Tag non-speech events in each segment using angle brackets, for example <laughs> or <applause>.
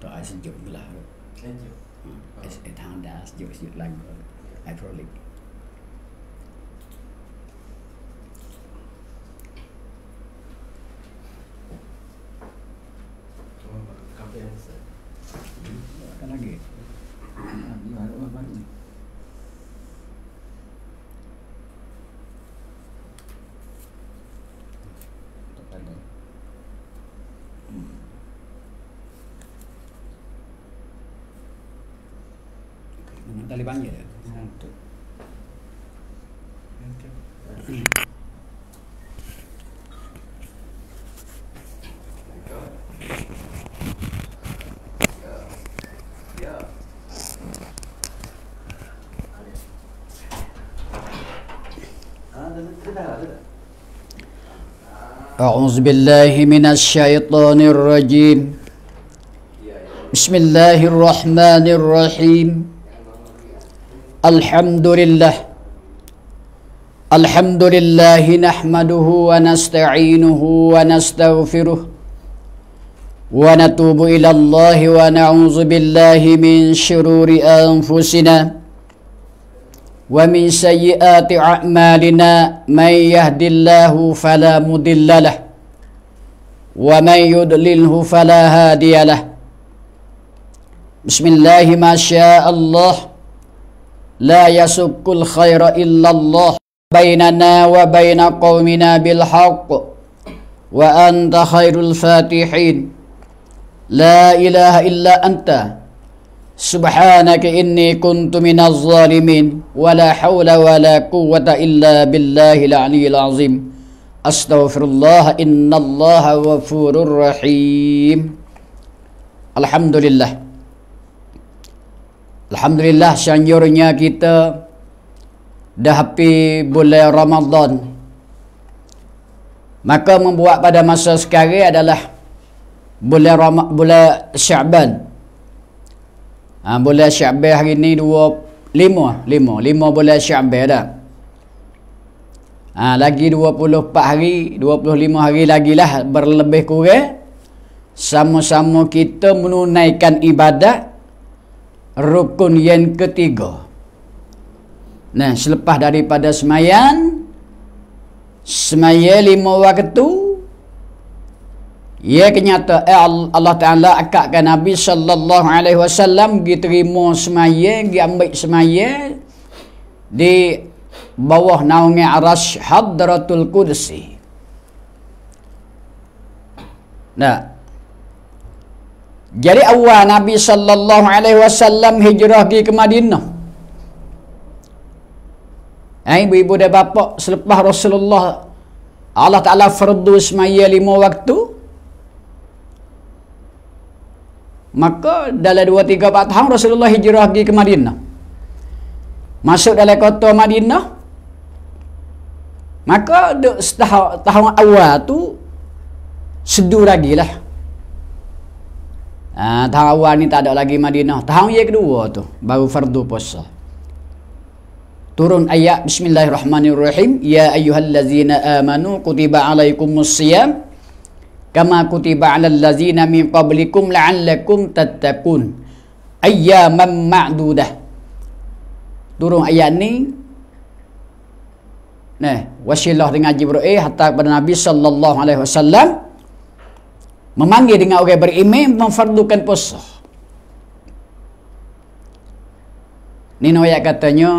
To I said Dũng là hơn. Anh Dũng. As Anh thằng đã dũng dũng اللي bangi أعوذ بالله من الشيطان الرجيم بسم الله الرحمن الرحيم الحمد لله الحمد لله نحمده ونستعينه ونستغفره ونتوب إلى الله ونعوذ بالله من شرور أنفسنا ومن سيئات أعمالنا من يهد الله فلا مضل له ومن يضلله فلا هادي له بسم الله ما شاء الله لا يسب الخير إلا الله بيننا وبين قومنا بالحق وأنت خير الفاتحين لا إله إلا أنت سبحانك إني كنت من الظالمين ولا حول ولا قوة إلا بالله العلي العظيم أستغفر الله إن الله غفور رحيم الحمد لله Alhamdulillah syanjurnya kita dah hampi bulan Ramadan maka membuat pada masa sekarang adalah bulan Ramadan bulan Syaban ha, bulan Syaban hari ini 25 5 5 bulan Syaban dah ha, lagi 24 hari 25 hari lagi lah berlebih kurang sama-sama kita menunaikan ibadat rukun yang ketiga. Nah, selepas daripada semayan, semayan lima waktu, ia kenyata eh Allah Ta'ala akakkan Nabi Sallallahu Alaihi Wasallam diterima semaya, diambil semaya di bawah naungi aras hadratul kudusi. Nah, jadi awal Nabi sallallahu alaihi wasallam hijrah pergi ke Madinah. Eh, ibu-ibu dan bapa selepas Rasulullah Allah Ta'ala fardu semaya lima waktu maka dalam dua tiga empat tahun Rasulullah hijrah pergi ke Madinah masuk dalam kota Madinah maka setahun awal tu sedu lagi lah Ha, tahun awal ni tak ada lagi Madinah. Tahun yang kedua tu baru fardu puasa. Turun ayat bismillahirrahmanirrahim ya ayyuhallazina amanu kutiba alaikumus siyam kama kutiba alal ladzina min qablikum la'allakum tattaqun ayyaman ma'dudah. Turun ayat ni Nah, wasilah dengan Jibril eh, hatta kepada Nabi sallallahu alaihi wasallam memanggil dengan orang berimeh memfardukan puasa ni noya katanya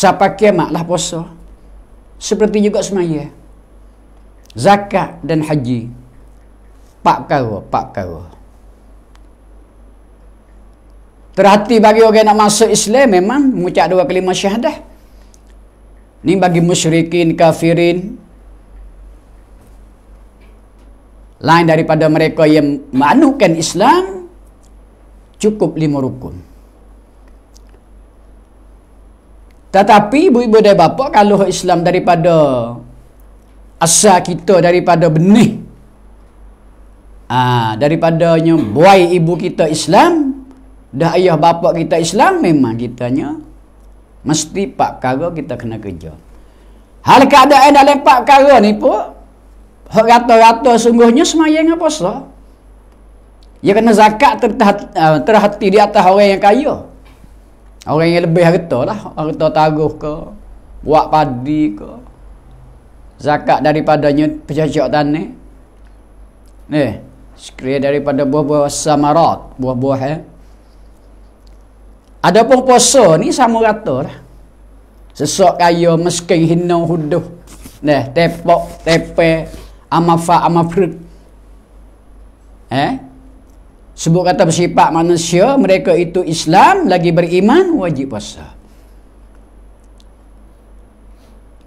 siapa kiamatlah puasa seperti juga semuanya. zakat dan haji pak kau pak kau terhati bagi orang yang nak masuk Islam memang mengucap dua kalimah syahadah Ini bagi musyrikin kafirin Lain daripada mereka yang manukan Islam Cukup lima rukun Tetapi ibu-ibu dan bapa Kalau Islam daripada asa kita daripada benih Aa, ah, Daripadanya buai ibu kita Islam Dah ayah bapa kita Islam Memang kitanya Mesti pak kara kita kena kerja Hal keadaan dalam pak kara ni pun rata-rata sungguhnya semayang apa sah? Ya kena zakat terhati, eh, terhati di atas orang yang kaya. Orang yang lebih harta lah. Harta taguh ke. Buat padi ke. Zakat daripadanya pecah-cok tanah. Eh. Sekiranya daripada buah-buah samarat. Buah-buah eh. Ada pun puasa ni sama rata lah. Sesok kaya meskin hinau huduh. Eh. Tepok, tepe amafa amafrut eh sebut kata bersifat manusia mereka itu Islam lagi beriman wajib puasa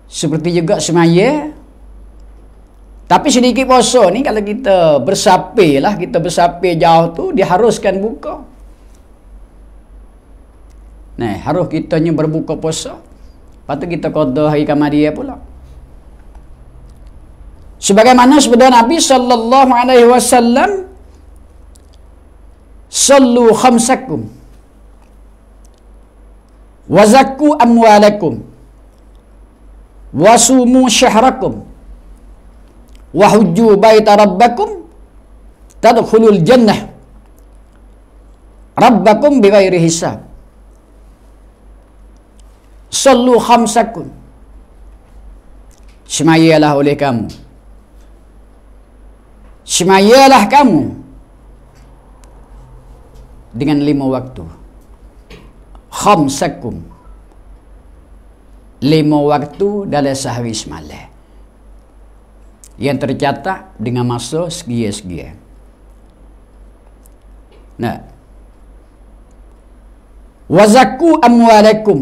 seperti juga semaya tapi sedikit puasa ni kalau kita bersapi lah kita bersapi jauh tu diharuskan buka nah harus kitanya berbuka puasa lepas tu kita kodoh hari kamar dia pula sebagaimana sabda Nabi sallallahu alaihi wasallam sallu khamsakum wazakku amwalakum wasumu syahrakum wahujju baita rabbakum tadkhulul jannah rabbakum bighairi hisab sallu khamsakum Semayalah oleh kamu Semayalah kamu dengan lima waktu. Khamsakum. Lima waktu dalam sehari semalam. Yang tercatat dengan masa segi-segi. Nah. Wazaku amwalakum.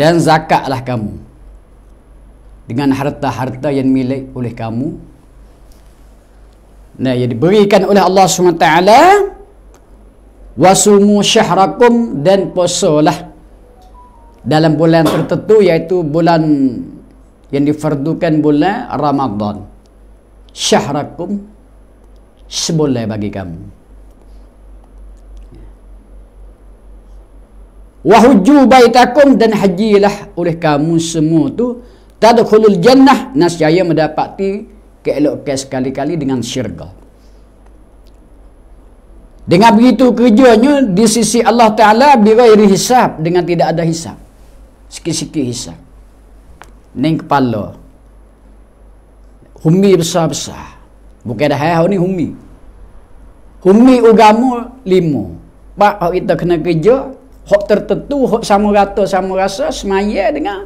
Dan zakatlah kamu. Dengan harta-harta yang milik oleh kamu Nah, yang diberikan oleh Allah SWT wasumu syahrakum dan posolah dalam bulan tertentu iaitu bulan yang difardukan bulan Ramadhan. syahrakum sebulan bagi kamu wahujju baitakum dan hajilah oleh kamu semua tu tadkhulul jannah nasyaya mendapati keelokan sekali-kali dengan syurga. Dengan begitu kerjanya di sisi Allah Ta'ala biwairi hisap dengan tidak ada hisap. Sikit-sikit hisap. Ning kepala. Humi besar-besar. Bukan dah hal ini humi. Humi ugamu limu. Pak, kalau kita kena kerja, hok tertentu, hok sama rata, sama rasa, semaya dengan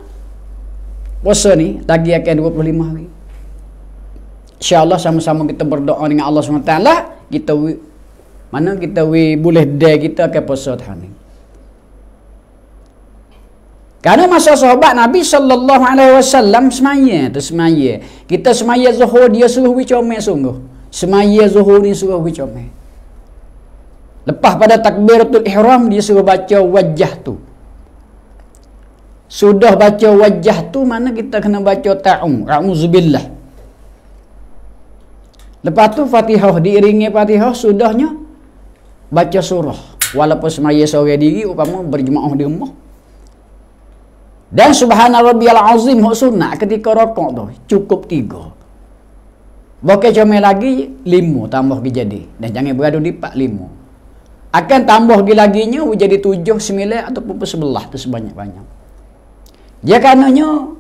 puasa ni, lagi akan 25 hari insyaallah sama-sama kita berdoa dengan Allah SWT kita mana kita we boleh dare kita ke puasa Tuhan kerana masa sahabat Nabi sallallahu alaihi wasallam semaya tu semaya. Kita semaya Zuhur dia suruh we comel sungguh. Semaya Zuhur ni suruh we comel. Lepas pada takbir takbiratul ihram dia suruh baca wajah tu. Sudah baca wajah tu mana kita kena baca ta'um. A'udzubillah. Lepas tu Fatihah diiringi Fatihah sudahnya baca surah. Walaupun semaya sore diri upama berjemaah di rumah. Dan subhanarabbiyal azim hak sunnah ketika rokok tu cukup tiga. Bokeh comel lagi lima tambah lagi jadi. Dan jangan beradu di pak lima. Akan tambah lagi laginya jadi tujuh, sembilan ataupun sebelah tu sebanyak-banyak. Dia kananya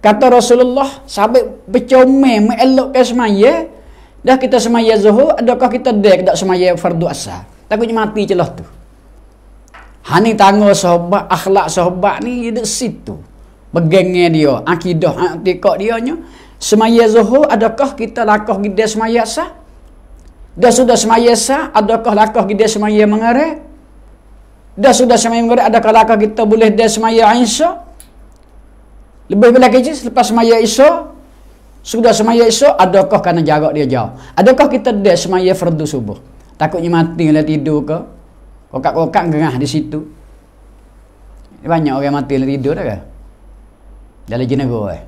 Kata Rasulullah, sahabat bercomel, mengelokkan semaya. Dah kita semaya zuhur, adakah kita dah tak semaya fardu asa? Takutnya mati celah tu. Hani tangga sahabat, akhlak sahabat ni di situ. Begengnya dia, akidah, ha, tikak dia ni. Semaya zuhur, adakah kita lakuh gede semaya asa? Dah sudah semaya asa, adakah lakuh gede semaya mengare? Dah sudah semaya mengare, adakah lakuh kita boleh dia semaya insya'? Lebih bila kerja selepas semaya iso, sudah semaya iso, adakah kerana jarak dia jauh? Adakah kita dah semaya fardu subuh? Takutnya mati oleh tidur ke? Kokak-kokak gerah di situ. Banyak orang mati oleh tidur dah ke? Dalam jenis eh.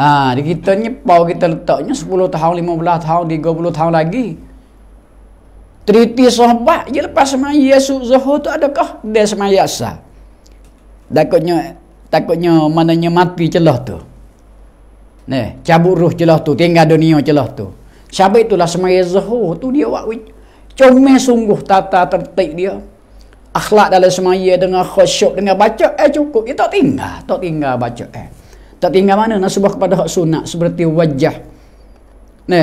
Ha, di kita nyepau kita letaknya 10 tahun, 15 tahun, 30 tahun lagi. triti sahabat, dia lepas semaya Yesus Zuhur tu adakah dia semaya asal? takutnya takutnya mananya mati celah tu ne cabut roh celah tu tinggal dunia celah tu siapa itulah semaya zuhur oh, tu dia buat comel sungguh tata tertik dia akhlak dalam semaya dengan khusyuk dengan baca eh cukup dia tak tinggal tak tinggal baca eh tak tinggal mana nak nasibah kepada hak sunat seperti wajah ne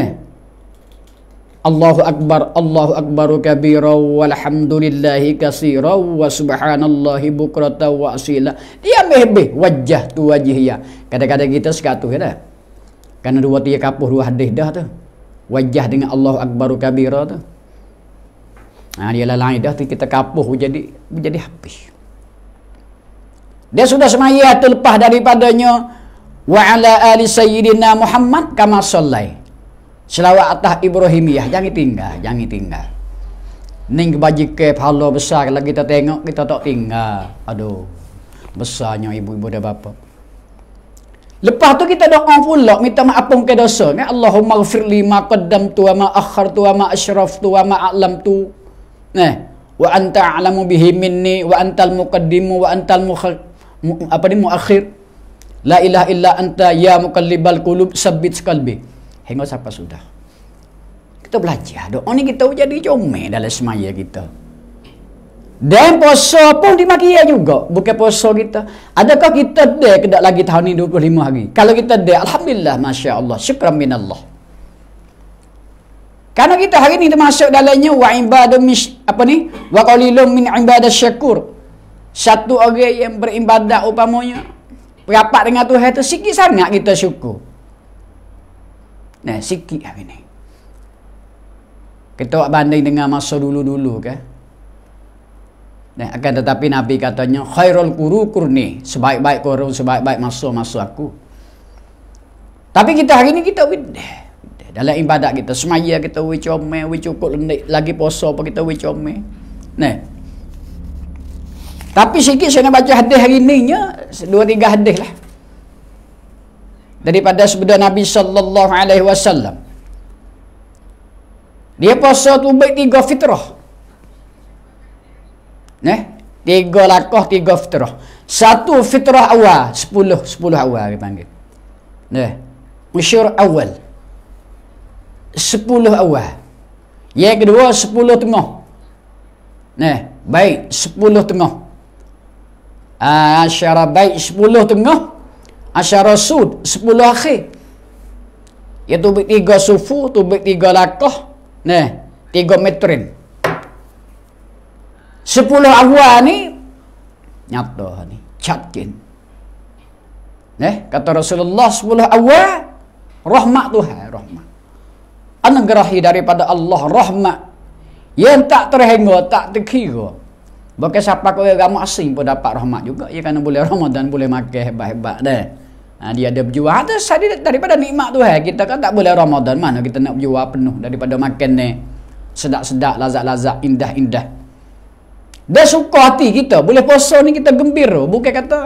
Allahu Akbar, Allahu Akbar, kabira walhamdulillahi kasira wa subhanallahi bukrata wa asila. Dia mehbe wajah tu wajih ya. Kadang-kadang kita sekatuh ya. Karena dua tiga kapuh dua hadih dah tu. Wajah dengan Allahu Akbar, kabira tu. Nah, ha, dia lalang dah tu kita kapuh jadi menjadi habis. Dia sudah semaya terlepas daripadanya wa ala ali sayyidina Muhammad kama sallallahu selawat atas Ibrahimiyah jangan tinggal jangan tinggal ning kebajike pahala besar kalau kita tengok kita tak tinggal aduh besarnya ibu-ibu dan bapa Lepas tu kita doa pula minta maaf ke dosa. Ya Allahumma ighfir li ma qaddamtu wa ma akhartu wa ma asyraftu wa ma a'lamtu. Nah, wa anta a'lamu bihi minni wa antal muqaddimu wa antal mukha, apa ni muakhir. La ilaha illa anta ya muqallibal qulub sabbit qalbi hingga siapa sudah kita belajar doa ni kita jadi comel dalam semaya kita dan poso pun dimakia juga bukan poso kita adakah kita dia kedak lagi tahun ni 25 hari kalau kita dia Alhamdulillah Masya Allah syukur Allah. karena kita hari ni termasuk dalamnya wa ibadah mis apa ni wa qalilum min ibadah syakur satu orang yang beribadah upamanya berapa dengan Tuhan itu sikit sangat kita syukur Nah, sikit hari lah ni. Kita banding dengan masa dulu-dulu ke? Nah, akan tetapi Nabi katanya khairul quru kurni. sebaik-baik korun sebaik-baik masa-masa aku. Tapi kita hari ni kita bidah. Eh, dalam ibadat kita semaya kita we comel, we cukup lendik, lagi puasa apa kita we comel. Nah. Tapi sikit saya nak baca hadis hari ni dua tiga hadis lah daripada sabda Nabi sallallahu alaihi wasallam. Dia puasa tu baik tiga fitrah. Neh, tiga lakah tiga fitrah. Satu fitrah awal, sepuluh, sepuluh awal dia panggil. Neh, musyur awal. Sepuluh awal. Yang kedua, sepuluh tengah. Neh, baik, sepuluh tengah. Ah, syarat baik, sepuluh tengah asyara sud, sepuluh akhir. Ia tubik tiga sufu, tubik tiga lakoh, ne, tiga metrin. Sepuluh awal ni, nyata ni, cakin. Ne, kata Rasulullah, sepuluh awal, rahmat Tuhan, rahmat. Anugerahi daripada Allah, rahmat. Yang tak terhingga, tak terkira. Bukan siapa kau yang asing pun dapat rahmat juga. Ia kena boleh Ramadan, boleh makan hebat-hebat dah. Ha, dia ada berjual. Ha, tersadir, daripada nikmat tu. Hai. Eh. Kita kan tak boleh Ramadan. Mana kita nak berjual penuh daripada makan ni. Sedap-sedap, lazat-lazat, indah-indah. Dia suka hati kita. Boleh puasa ni kita gembir. Bukan kata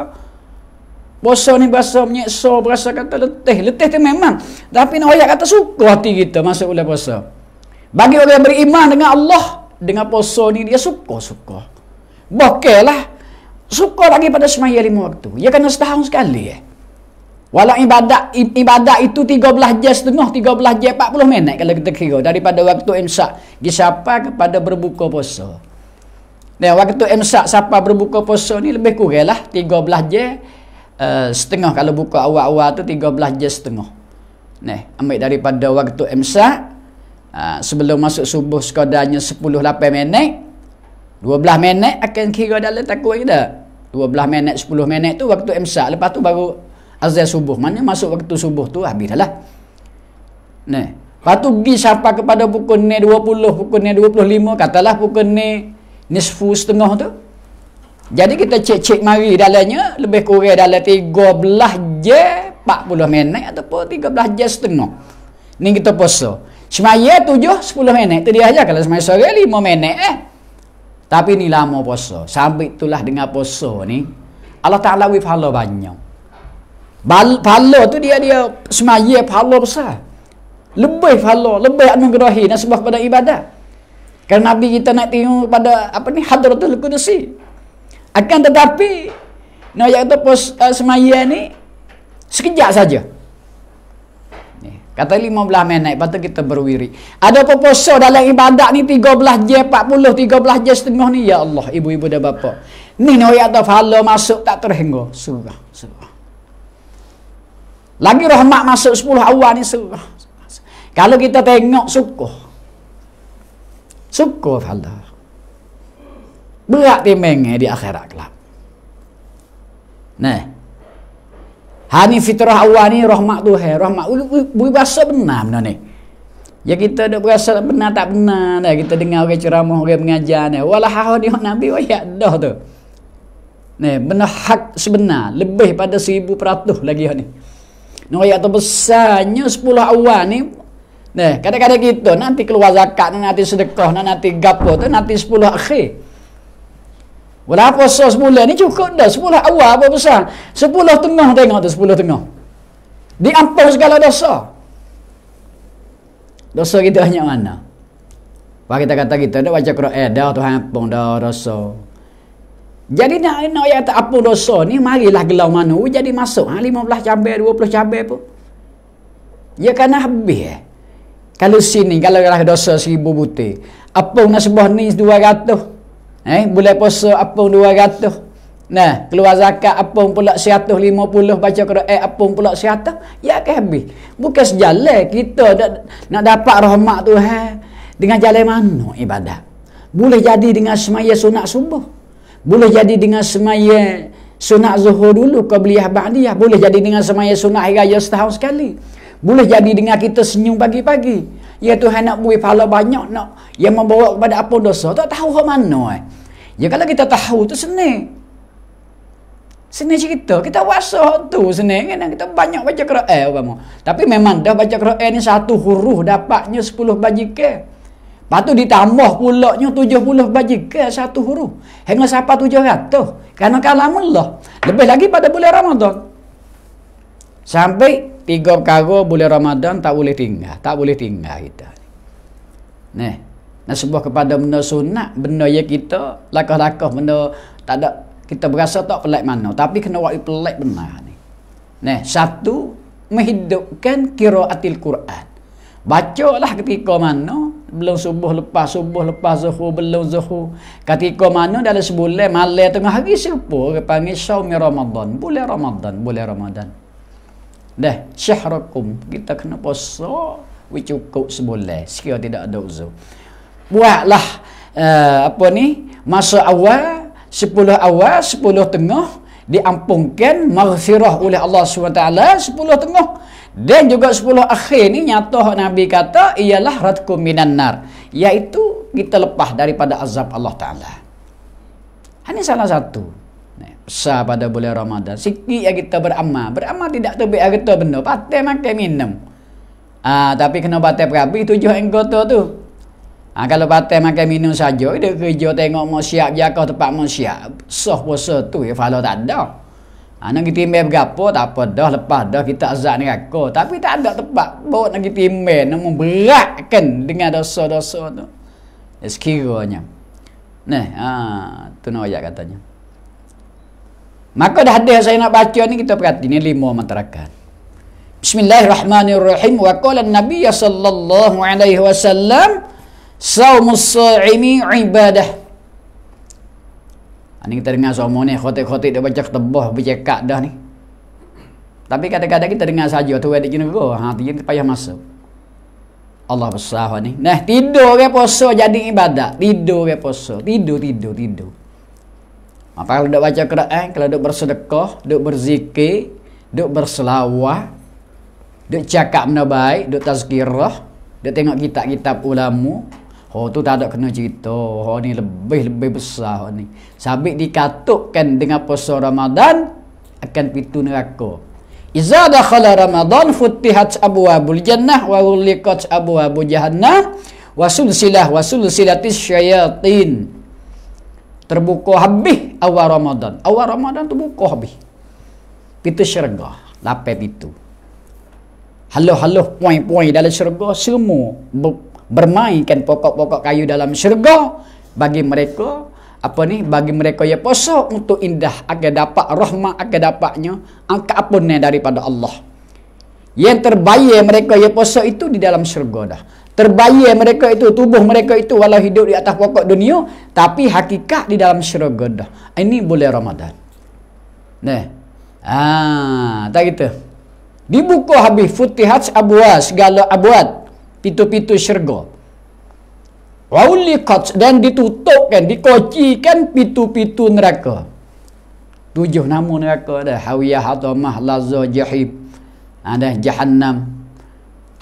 puasa ni berasa menyeksa, berasa kata letih. Letih tu memang. Tapi nak ayat kata suka hati kita masa boleh puasa. Bagi orang yang beriman dengan Allah, dengan puasa ni dia suka-suka. Bokeh lah. Suka lagi pada semaya lima waktu. Ya kena setahun sekali eh. Ya? Walau ibadat ibadat itu 13 jam setengah, 13 jam 40 minit kalau kita kira daripada waktu imsak pergi sapa kepada berbuka puasa. Nah, waktu imsak siapa berbuka puasa ni lebih kuranglah 13 jam uh, setengah kalau buka awal-awal tu 13 jam setengah. Nah, ambil daripada waktu imsak uh, sebelum masuk subuh sekadarnya 10 8 minit 12 minit akan kira dalam takut kita. 12 minit 10 minit tu waktu imsak lepas tu baru azan subuh mana masuk waktu subuh tu ah, habis dah lah nah Lepas tu pergi sampai kepada pukul ni 20, pukul ni 25, katalah pukul ni nisfu setengah tu. Jadi kita cek-cek mari dalamnya, lebih kurang dalam 13 je 40 minit ataupun 13 je setengah. Ni kita puasa. Semaya 7, 10 minit. Itu dia aja kalau semaya sore 5 minit eh. Tapi ni lama puasa. Sampai itulah dengan puasa ni, Allah Ta'ala wifahallah banyak. Pahala tu dia dia semaya pahala besar. Lebih pahala, lebih anugerahi Sebab pada ibadah. Kerana Nabi kita nak tengok pada apa ni Hadratul Qudusi. Akan tetapi nah yang tu pos uh, semaya ni sekejap saja. Kata 15 minit, lepas tu kita berwiri. Ada proposal dalam ibadat ni 13 jam 40, 13 je setengah ni. Ya Allah, ibu-ibu dan bapa. Ni ni orang tahu, masuk tak terhingga. Surah, surah. Lagi rahmat masuk 10 awal ni surah. Kalau kita tengok syukur. Syukur pahala. Berat timeng di akhirat kelak. Nah. Hani fitrah awal ni rahmat tu hai. Rahmat bui bahasa benar benar ni. Ya kita dok berasa benar tak benar dah kita dengar orang ceramah orang mengajar ni. Wala hawa ni nabi wa ya, dah tu. Ni benar hak sebenar lebih pada 1000% lagi ni. Nah, atau besarnya sepuluh awal ni Nah, kadang-kadang kita nanti keluar zakat, nanti sedekah, nanti gapo tu nanti 10 akhir. Wala puasa sebulan ni cukup dah 10 awal apa besar. 10 tengah tengok tu 10 tengah. Diampun segala dosa. Dosa kita hanya mana? Pak kita kata kita dah baca Quran dah Tuhan ampun dah dosa. Jadi nak nak yang tak apa dosa ni marilah gelau mana jadi masuk ha 15 cabai 20 cabai pun. Ya kan habis eh. Kalau sini kalau lah dosa 1000 butir. Apa nak sebuah ni 200. Eh boleh puasa apa 200. Nah, keluar zakat apa pula 150 baca Quran eh, apa pula 100 ya ke kan habis. Bukan sejalan kita nak, nak dapat rahmat Tuhan eh? dengan jalan mana ibadah. Boleh jadi dengan semaya sunat subuh. Boleh jadi dengan semaya sunat zuhur dulu qabliyah ba'diyah. Boleh jadi dengan semaya sunat hari raya setahun sekali. Boleh jadi dengan kita senyum pagi-pagi. Ya Tuhan nak buih pahala banyak nak yang membawa kepada apa dosa. Tak tahu hak mana eh. Ya kalau kita tahu tu senang. Senang cerita. Kita wasa tu senang. Kan? Kita banyak baca Quran. Eh, Tapi memang dah baca Quran ni satu huruf dapatnya sepuluh bajikan. Eh. Lepas tu ditambah pulaknya tujuh puluh bajikan satu huruf. Hingga siapa tujuh ratus? Kerana kalamullah. Lebih lagi pada bulan Ramadan. Sampai tiga kago bulan Ramadan tak boleh tinggal. Tak boleh tinggal kita. Nih. Nah sebuah kepada benda sunat, benda yang kita, lakah-lakah benda tak ada, kita berasa tak pelik mana. Tapi kena wakil pelik benar ni. Nih, satu, menghidupkan kiraatil Quran. Bacalah ketika mana, belum subuh lepas subuh lepas zuhur belum zuhur ketika mana dalam sebulan malam tengah hari siapa dia panggil saum ramadan boleh ramadan boleh ramadan dah syahrukum kita kena puasa cukup sebulan sekiranya tidak ada uzur buatlah uh, apa ni masa awal 10 awal 10 tengah diampungkan maghfirah oleh Allah SWT sepuluh tengah dan juga sepuluh akhir ni nyata Nabi kata ialah ratku minan nar iaitu kita lepah daripada azab Allah Ta'ala ini salah satu besar pada bulan Ramadan sikit yang kita beramal beramal tidak tu biar kita benar patah makan minum Ah, tapi kena batal perabi tujuh anggota tu Ha, kalau patah makan minum saja, dia kerja tengok mau siap jaga tempat mau siap. Soh puasa tu ya, falo tak ada. Ha, nak kita timbang berapa, tak apa dah lepas dah kita azab ni raka. Tapi tak ada tempat bawa nak kita timbang, nak memberatkan dengan dosa-dosa tu. Ya, sekiranya. Nah, ha, tu nak ayat katanya. Maka dah ada saya nak baca ni kita perhati ni lima matrakan. Bismillahirrahmanirrahim. Wa qala an-nabiy sallallahu alaihi wasallam Saumus sa'imi ibadah. Ini ha, kita dengar semua so ni, khotik-khotik dia baca ketebah, bercekak dah ni. Tapi kadang-kadang kita dengar saja, tu wadik jenis go, hati jenis payah masuk. Allah besar ni. Nah, tidur ke poso jadi ibadah. Tidur ke poso. Tidur, tidur, tidur. Apa ha, kalau duk baca Quran, kalau duk bersedekah, duk berzikir, duk berselawat, duk cakap benda baik, duk tazkirah, duk tengok kitab-kitab ulama, Oh tu tak ada kena cerita. Oh ni lebih-lebih besar oh, ni. Sabik dikatukkan dengan puasa Ramadan akan pintu neraka. Iza dakhala Ramadan futtihat abwaabul jannah wa ghuliqat abwaabul jahannam wa sulsilah wa sulsilatis syayatin. Terbuka habis awal Ramadan. Awal Ramadan tu buka habis. Pintu syurga, lapai pintu. Halo-halo poin-poin dalam syurga semua bermainkan pokok-pokok kayu dalam syurga bagi mereka apa ni bagi mereka ya poso untuk indah agar dapat rahmat agar dapatnya angka apunnya daripada Allah yang terbaik mereka ya poso itu di dalam syurga dah terbaik mereka itu tubuh mereka itu walau hidup di atas pokok dunia tapi hakikat di dalam syurga dah ini boleh Ramadan nah ah tak kita dibuka habis futihat abwas segala abwat pintu-pintu syurga. Wa uliqat dan ditutupkan, dikocikan pintu-pintu neraka. Tujuh nama neraka ada Hawiyah, Hadamah, Lazza, Jahib, Ada Jahannam.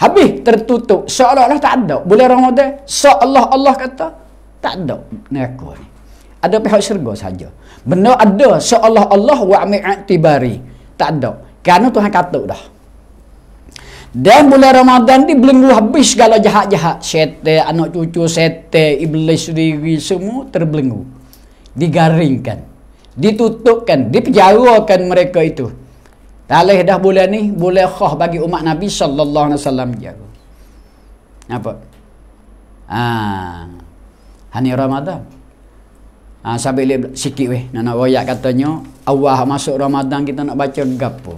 Habis tertutup. seolah Allah tak ada. Boleh orang ada, Seolah Allah kata, tak ada neraka ni. Ada pihak syurga saja. Benda ada seolah Allah wa'mi'atibari. Tak ada. Kerana Tuhan kata dah. Dan bulan Ramadan ni belum habis segala jahat-jahat. Syete, anak cucu syete, iblis diri semua terbelenggu. Digaringkan. Ditutupkan. Dipejarakan mereka itu. Talih dah bulan ni, boleh khah bagi umat Nabi Sallallahu Alaihi Wasallam jaga. Apa? Ah, ha. Hani Ramadan. ha, sambil lihat sikit weh. Nak royak katanya, Allah masuk Ramadan kita nak baca gapo.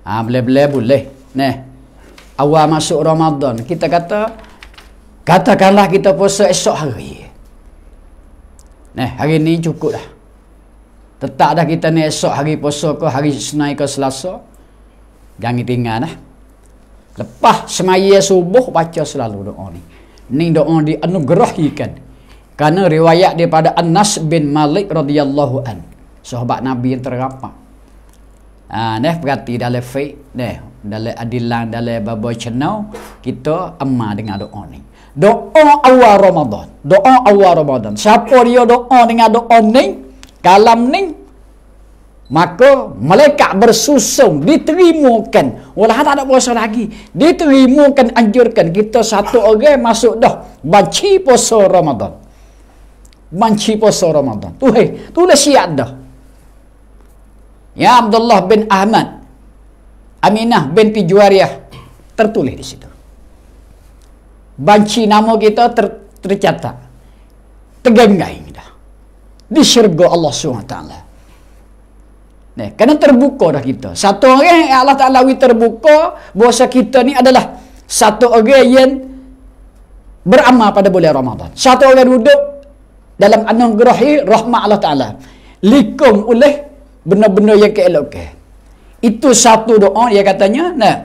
Ah, ha, boleh-boleh boleh. Nih awal masuk Ramadan kita kata katakanlah kita puasa esok hari nah hari ni cukup dah tetap dah kita ni esok hari puasa ke hari senai ke selasa jangan tinggal lah lepas semaya subuh baca selalu doa ni ni doa di anugerahikan kerana riwayat daripada Anas bin Malik radhiyallahu an sahabat nabi yang terapa ah ha, nah perhati dalam fiqh dalam adilan dalam babo channel kita emma dengan doa ni doa awal Ramadan doa awal Ramadan siapa dia doa dengan doa ni kalam ni maka malaikat bersusun diterimakan walau tak ada puasa lagi diterimakan anjurkan kita satu orang masuk dah baca puasa Ramadan baca puasa Ramadan tu hei tu dah siap dah ya Abdullah bin Ahmad Aminah binti Juwariah tertulis di situ. Banci nama kita ter, tercatat. Tergenggai dah. Di syurga Allah SWT. Nah, kerana terbuka dah kita. Satu orang yang Allah Ta'ala terbuka bahasa kita ni adalah satu orang yang beramal pada bulan Ramadan. Satu orang duduk dalam anugerahi rahmat Allah Ta'ala. Likum oleh benar-benar yang keelokan. Itu satu doa dia katanya. Nah.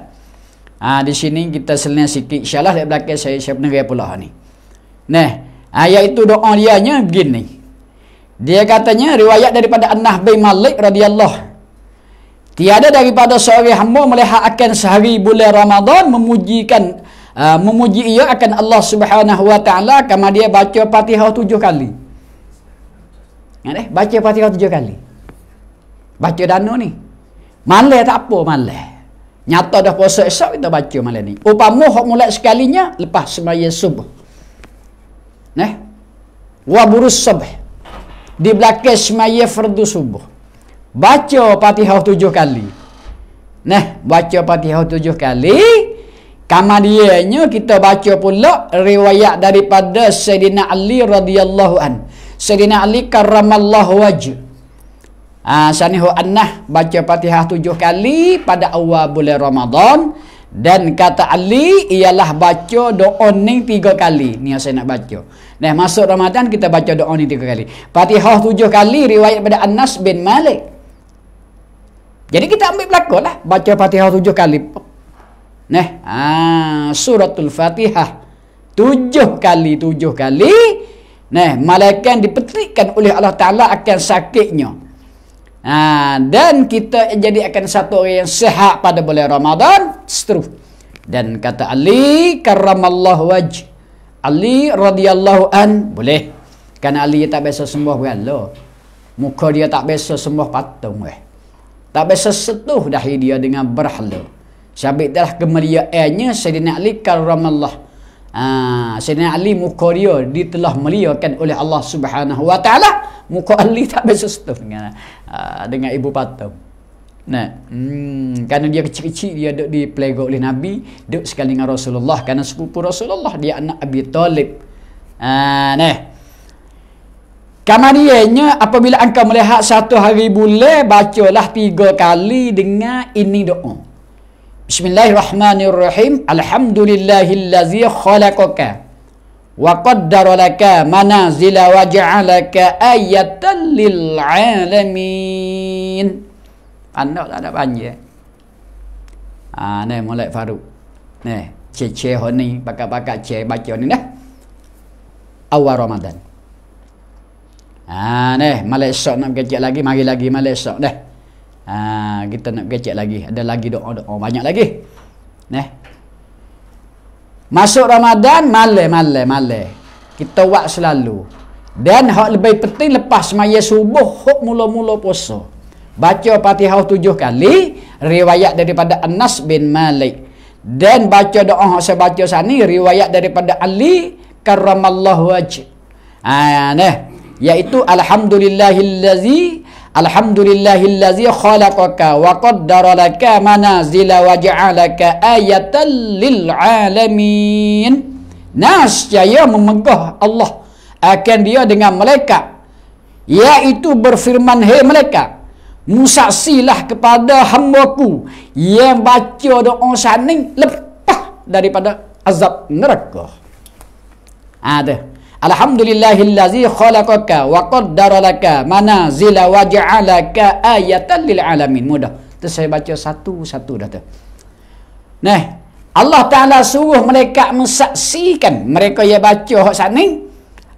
Ha, di sini kita selain sikit insyaallah dekat belakang saya saya penerai pula ni. Nah, ha, itu doa dia nya begini. Dia katanya riwayat daripada Anas bin Malik radhiyallahu Tiada daripada seorang hamba melihat akan sehari bulan Ramadan memujikan uh, memuji ia akan Allah Subhanahu wa taala kama dia baca Fatihah tujuh kali. Ingat eh? Baca Fatihah tujuh kali. Baca dano ni. Malah tak apa malah. Nyata dah puasa esok kita baca malam ni. Upamu hok mulai sekalinya lepas semaya subuh. Neh. Wa burus subuh. Di belakang semaya fardu subuh. Baca patihah tujuh kali. Neh. Baca patihah tujuh kali. Kamadiyahnya kita baca pula riwayat daripada Sayyidina Ali radhiyallahu an. Sayyidina Ali karamallahu wajah. Ha, ah, Sanihu Annah baca fatihah tujuh kali pada awal bulan Ramadan. Dan kata Ali ialah baca doa ni tiga kali. Ni yang saya nak baca. Nah, masuk Ramadan kita baca doa ni tiga kali. Fatihah tujuh kali riwayat pada Anas bin Malik. Jadi kita ambil belakang lah. Baca fatihah tujuh kali. Nah, ha, suratul fatihah. Tujuh kali, tujuh kali. Nah, malaikat dipetrikan oleh Allah Ta'ala akan sakitnya. Ha, dan kita jadi akan satu orang yang sehat pada bulan Ramadan seterus. Dan kata Ali karramallahu waj. Ali radhiyallahu an boleh. Kan Ali tak biasa sembah berhala. Kan? Muka dia tak biasa sembah patung weh. Tak biasa setuh dah dia dengan berhala. Sabit telah kemuliaannya Sayyidina Ali karramallahu Ha, Sayyidina Ali muka dia ditelah meliakan oleh Allah Subhanahu Wa Taala. Muka Ali tak biasa setuh dengan, uh, dengan ibu patung. Nah, hmm, kerana dia kecil-kecil dia duduk di pelagak oleh Nabi, duduk sekali dengan Rasulullah kerana sepupu Rasulullah dia anak Abi Talib. Ah, nah. Kamariannya apabila engkau melihat satu hari bulan, bacalah tiga kali dengan ini doa. بسم الله الرحمن الرحيم الحمد لله الذي خلقك وقدر لك منازل وجعلك آية للعالمين Anak tak ada banyak ha, Ni mulai Faruk Ni Cik-cik ni Pakat-pakat cik baca ni dah Awal Ramadan ha, Ni Malaysia nak kecil lagi Mari lagi Malaysia dah Ha, kita nak gecek lagi. Ada lagi doa-doa banyak lagi. Neh. Masuk Ramadan malam malam malam. Kita buat selalu. Dan hak lebih penting lepas maya subuh hak mula-mula puasa. Baca Fatihah tujuh kali riwayat daripada Anas bin Malik. Dan baca doa hak saya baca sani riwayat daripada Ali karramallahu wajh. Ha neh. Iaitu alhamdulillahillazi Alhamdulillahillazi khalaqaka wa qaddara laka manazila wa ja'alaka ayatan lil alamin. Nasya memegah Allah akan dia dengan malaikat yaitu berfirman hai hey, malaikat musaksilah kepada hamba-ku yang baca doa sanin lepas daripada azab neraka. Ada. Ha, Alhamdulillahillazi khalaqaka wa laka, manazila wa ja'alaka ayatan lil alamin. Mudah. Tu saya baca satu-satu dah tu. Nah, Allah Taala suruh mereka mensaksikan mereka yang baca hak sana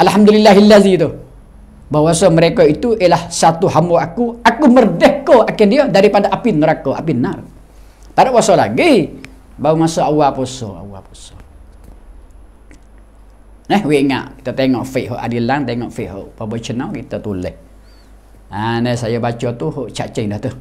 alhamdulillahillazi tu. Bahawa mereka itu ialah satu hamba aku, aku merdeka akan dia daripada api neraka, api nar. Tak ada lagi. Bau masa awal puasa, awal puasa. Eh, we ingat kita tengok fiqh adilan tengok fiqh apa kita tulis. Ha, ni saya baca tu hok cacing dah tu.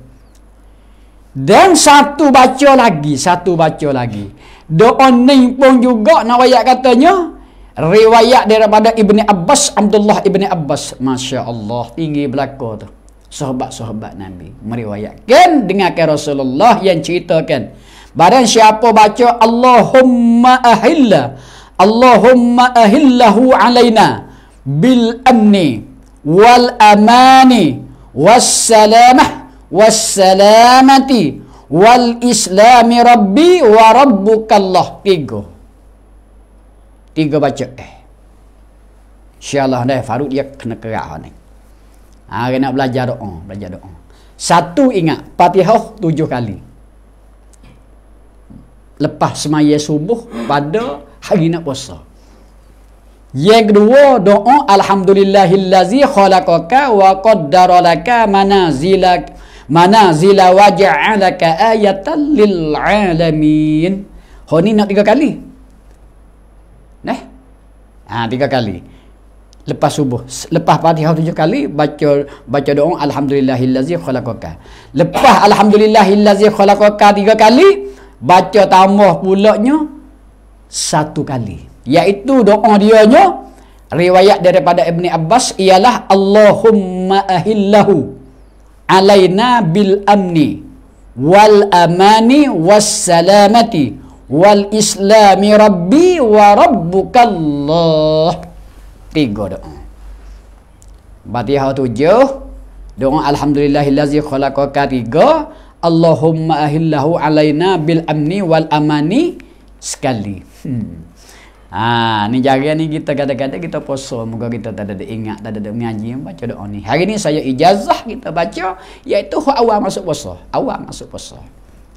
Dan satu baca lagi, satu baca lagi. Doa ni pun juga nak wayak katanya riwayat daripada Ibni Abbas Abdullah Ibni Abbas. Masya Allah tinggi belaka tu. Sahabat-sahabat Nabi meriwayatkan dengarkan Rasulullah yang ceritakan. Badan siapa baca Allahumma ahillah Allahumma ahillahu alaina bil amni wal amani was salamah was salamati wal islami rabbi wa rabbukallah tiga tiga baca eh insyaallah dah Faruk dia kena kerak lah ni ha dia belajar doa belajar doa satu ingat Fatihah tujuh kali lepas semaya subuh pada hari nak puasa yang kedua doa alhamdulillahillazi khalaqaka wa qaddara laka manazilak manazila waja'alaka ayatan lil alamin ho ni nak tiga kali neh ha tiga kali lepas subuh lepas pagi fatihah tujuh kali baca baca doa alhamdulillahillazi khalaqaka lepas alhamdulillahillazi khalaqaka tiga kali baca tambah pulaknya satu kali. Iaitu doa dianya, riwayat daripada ibni Abbas ialah Allahumma ahillahu alaina bil amni wal amani was salamati wal islami rabbi wa rabbukallah. Tiga doa. Batiha tujuh. Doa alhamdulillah Alhamdulillahillazi khalaqaka tiga. Allahumma ahillahu alaina bil amni wal amani sekali. Hmm. Ha, ni jari ni kita kata-kata kita puasa muka kita tak ada ingat, tak ada mengaji baca doa ni. Hari ni saya ijazah kita baca iaitu awal masuk puasa. Awal masuk puasa.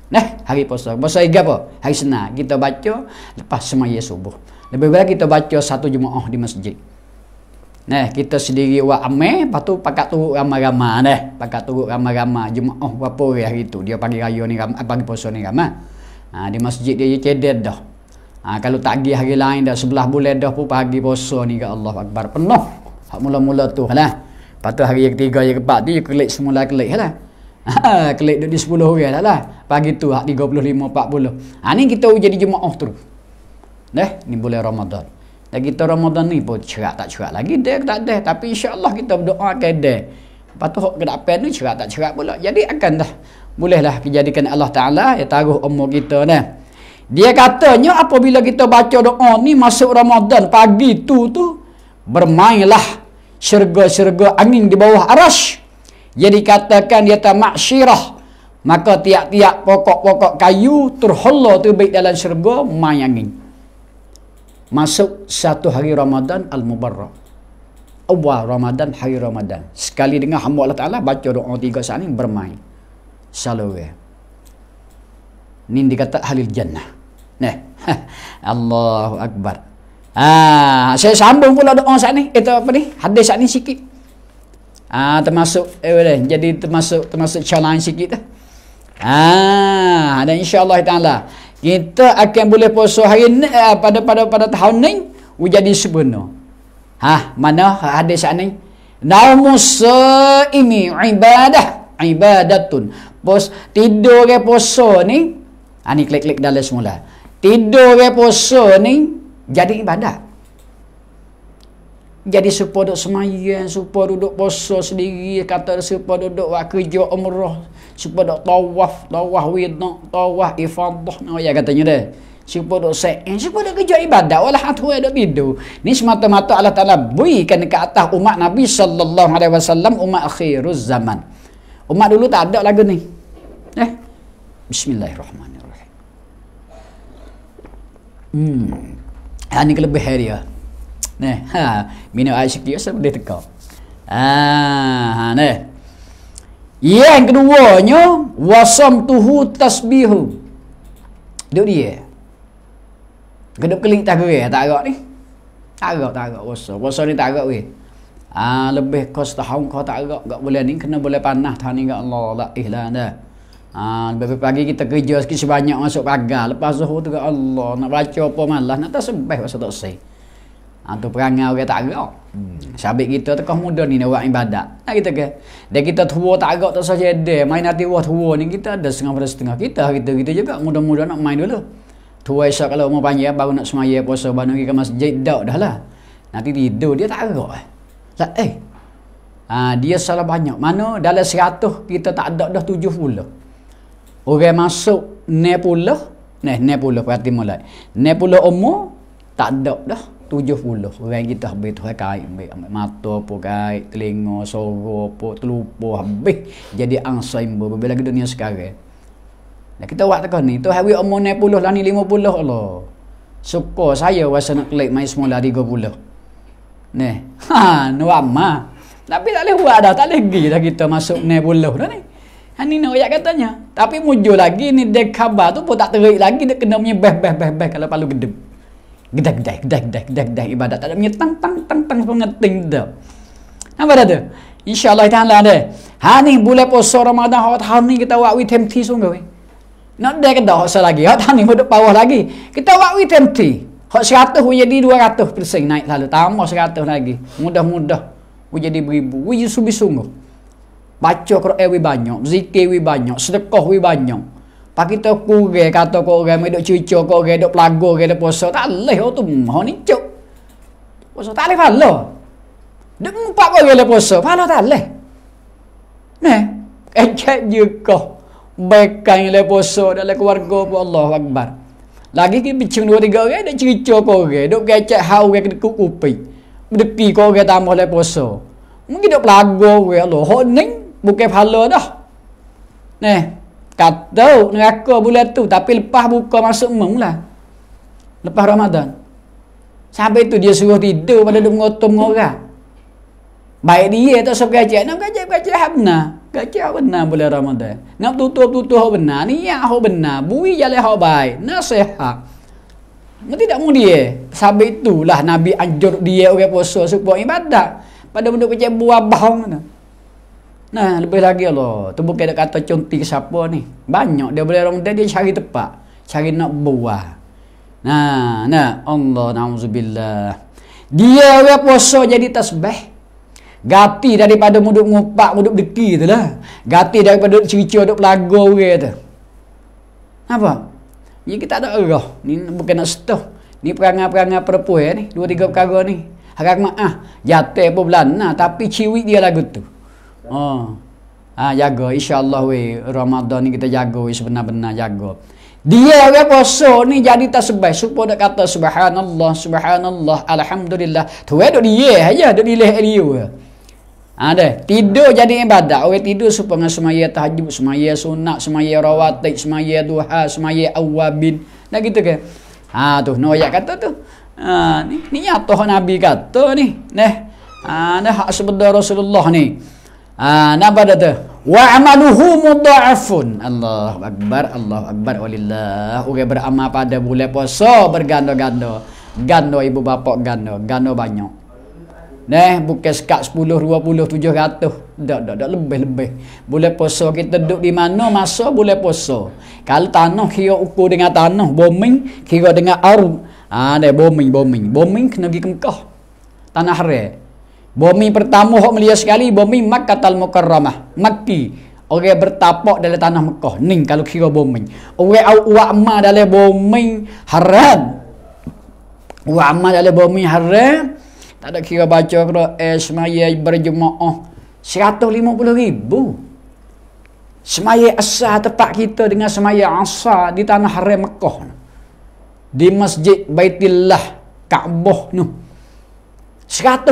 Nah, hari puasa. Puasa iga apa? Hari Senin. Kita baca lepas semaya subuh. Lebih baik kita baca satu jemaah oh di masjid. Nah, kita sendiri wa ame, lepas tu pakat turuk ramai-ramai nah, pakat turuk ramai-ramai jemaah oh berapa hari itu. Dia pagi raya ni ramai, eh, pagi puasa ni ramai. Ha, di masjid dia cedek dah. Ha, kalau tak pergi hari lain dah sebelah bulan dah pun pagi puasa ni ke ya Allah Akbar penuh. Hak mula-mula tu lah. Lepas tu hari yang ketiga yang keempat tu ya kelik semula kelik lah. <laughs> Ha, kelik di sepuluh orang lah lah. Pagi tu hak tiga puluh 35-40. Ha, ni kita jadi jemaah tu. Dah, ni bulan Ramadan. Dan kita Ramadan ni pun cerak tak cerak lagi. Dah tak dah. Tapi insya Allah kita berdoa ke dah. Lepas tu hak kedapan ni cerak tak cerak pula. Jadi akan dah. Bolehlah kejadikan Allah Ta'ala yang taruh umur kita dah. Dia katanya apabila kita baca doa ni masuk Ramadan pagi tu tu bermainlah syurga-syurga angin di bawah aras. Jadi dikatakan dia tak maksyirah. Maka tiap-tiap pokok-pokok kayu terhala tu baik dalam syurga main angin. Masuk satu hari Ramadan Al-Mubarak. Awal Ramadan, hari Ramadan. Sekali dengan hamba Allah Ta'ala baca doa tiga saat bermain. Salawih. Nin dikata halil jannah. Nah. <laughs> Allahu akbar. Ah, saya sambung pula doa saat ni. Itu eh, apa ni? Hadis saat ni sikit. Ah, termasuk eh boleh. Jadi termasuk termasuk challenge sikit tu. Ah, ha, dan insya-Allah taala kita akan boleh puasa hari ni eh, pada pada pada tahun ni menjadi sebenar. Ha, mana hadis saat ni? Naumu ini ibadah ibadatun. Pos tidur ke puasa ni Ani ah, klik-klik dalam semula. Tidur we puasa ni jadi ibadat. Jadi serupa duduk semayang, serupa duduk puasa sendiri, kata serupa duduk buat kerja umrah, serupa duduk tawaf, tawaf widak, tawaf ifadah. Oh ya katanya dia. Serupa duduk se'en, eh, serupa duduk kerja ibadat. Walah hatu yang duduk tidur. Ni semata-mata Allah Ta'ala berikan ke atas umat Nabi Sallallahu Alaihi Wasallam umat akhiruz zaman. Umat dulu tak ada lagu ni. Eh? Bismillahirrahmanirrahim. Hmm. Ha ni kelebih dia. Ne, ha minum air sikit asal boleh tegak. Ha, ha ne. Yang keduanya wasam tuhu tasbihu. Duk dia. Kedup keling tak gerak tak gerak ni. Tak gerak tak gerak wasa. Wasa ni tak gerak we, Ah ha, lebih kos tahun kau tak gerak, gak boleh ni kena boleh panah tani gak Allah la ihlan dah. Ha, lebih pagi kita kerja sikit sebanyak masuk pagar. Lepas zuhur tu Allah nak baca apa malas. Nak tak pasal tak sebaik. Ha, tu perangai orang tak agak. Hmm. Sabit kita tu kau muda ni nak buat ibadat. Nak ha, kita ke? Dan kita tua tak agak tak sahaja ada. Main hati wah tua ni kita ada setengah pada setengah. Kita kita kita juga muda-muda nak main dulu. Tua esok kalau umur panjang baru nak semaya puasa baru pergi ke masjid. Dah dah lah. Nanti tidur dia tak agak. Eh. Lah, eh. Ha, dia salah banyak. Mana dalam seratus kita tak ada dah tujuh puluh. Orang masuk puluh, Nepuluh Nah, puluh, berarti mulai puluh umur Tak ada dah Tujuh puluh Orang kita habis tu Kait Mata apa kait Telinga Soro apa Telupa Habis Jadi angsa imba Bila lagi dunia sekarang Nah, kita buat takah ni Tu hari umur puluh lah ni Lima puluh Allah Suka saya Wasa nak klik Main semula Tiga puluh Nih <laughs> Ha Nuamah tapi tak boleh buat dah, tak boleh pergi dah kita masuk puluh, dah ni. Ha ni ni ayat katanya. Tapi muncul lagi ni dek khabar tu pun tak terik lagi dia kena punya beh beh beh beh kalau palu gedeg. Gedeg gedeg gedeg gedeg gedeg gedeg ibadat tak ada punya tang tang tang tang pengeting dia. Apa dah tu? InsyaAllah kita lah deh. Ha ni boleh puasa Ramadan hot hot ni kita wakwi temti sungguh weh. Nak dek dah hot lagi. Hot ni muduk power lagi. Kita wakwi temti. Hot 100 boleh jadi 200 persen naik lalu. Tambah 100 lagi. Mudah-mudah boleh jadi beribu. Weh sungguh baca Quran wi banyak, zikir wi banyak, sedekah wi banyak. Pak kita kure kata kok orang medok cucu kok orang dok pelago orang dok puasa tak leh oh, tu mah oh, ni cuk. Puasa tak leh pala. Dek empat kok orang puasa, pala tak leh. Nah, <laughs> ejak je kok bekan le puasa dalam keluarga pun Allahu akbar. Lagi ki bicung dua tiga orang dok cucu kok orang dok gecek ha orang dek kupi. Dek pi kok orang tambah le puasa. Mungkin dok pelago orang lo honing buka pala dah. Ni, kata neraka bulan tu tapi lepas buka masuk mung lah. Lepas Ramadan. Sampai tu dia suruh tidur pada duk mengotom orang. Baik dia tak suruh kajian, nak kajian kajian lah habna. Kajian hak benar bulan Ramadan. Nak tutup-tutup hak benar, niat hak bui jalan hak baik, nasihat. Mesti tak mudie. Sampai itulah Nabi anjur dia orang puasa supaya ibadat. Pada benda kecil buah bahong mana. Nah, lebih lagi lah. Tu bukan nak kata conti ke siapa ni. Banyak dia boleh orang dia cari tempat, cari nak buah. Nah, nah Allah naudzubillah. Dia orang puasa jadi tasbih. Gati daripada muduk ngupak, muduk deki tu lah. Gati daripada cerita duk pelaga orang tu. Apa? Ni kita tak ada roh. Ni bukan nak setuh. Ni perangai-perangai perempuan ni. Dua tiga perkara ni. Harap maaf. Jatuh pun belan. Nah, tapi ciwi dia lagu tu. Oh. Ah, ha, jaga insya-Allah we Ramadan ni kita jaga we sebenar-benar jaga. Dia we puasa ni jadi tak sebai. Supo dak kata subhanallah, subhanallah, alhamdulillah. Tu we dak dia aja dak dileh dia we. Ada ha, tidur jadi ibadat. Orang tidur supaya dengan semaya tahajud, semaya sunat, semaya rawatib, semaya duha, semaya awabin. Nah gitu ke? Ha tu ya kata tu. Ha ni ni nyatoh Nabi kata ni. Neh. Ha dah hak sebenar Rasulullah ni apa ha, dia tu? Wa amaluhu mudha'afun. Allahu akbar, Allahu akbar walillah. Orang okay, beramal pada bulan puasa berganda-ganda. Ganda ibu bapa ganda, ganda banyak. Neh bukan sekat 10 20 700. Dak dak dak lebih-lebih. Bulan puasa kita duduk di mana masa bulan puasa. Kalau tanah kira ukur dengan tanah bombing, kira dengan ar. Ah ha, ne bombing bombing. Bombing kena pergi ke Mekah. Tanah haram. Bumi pertama hok melihat sekali bumi Makkah al Mukarramah. Makki orang bertapak dalam tanah Mekah ning kalau kira bumi. Orang au wa'ma dalam bumi haram. Wa'ma dalam bumi haram. Tak ada kira baca kira eh, semaya lima puluh ribu. Semaya asa tempat kita dengan semaya asa di tanah haram Mekah. Di masjid Baitillah Kaabah tu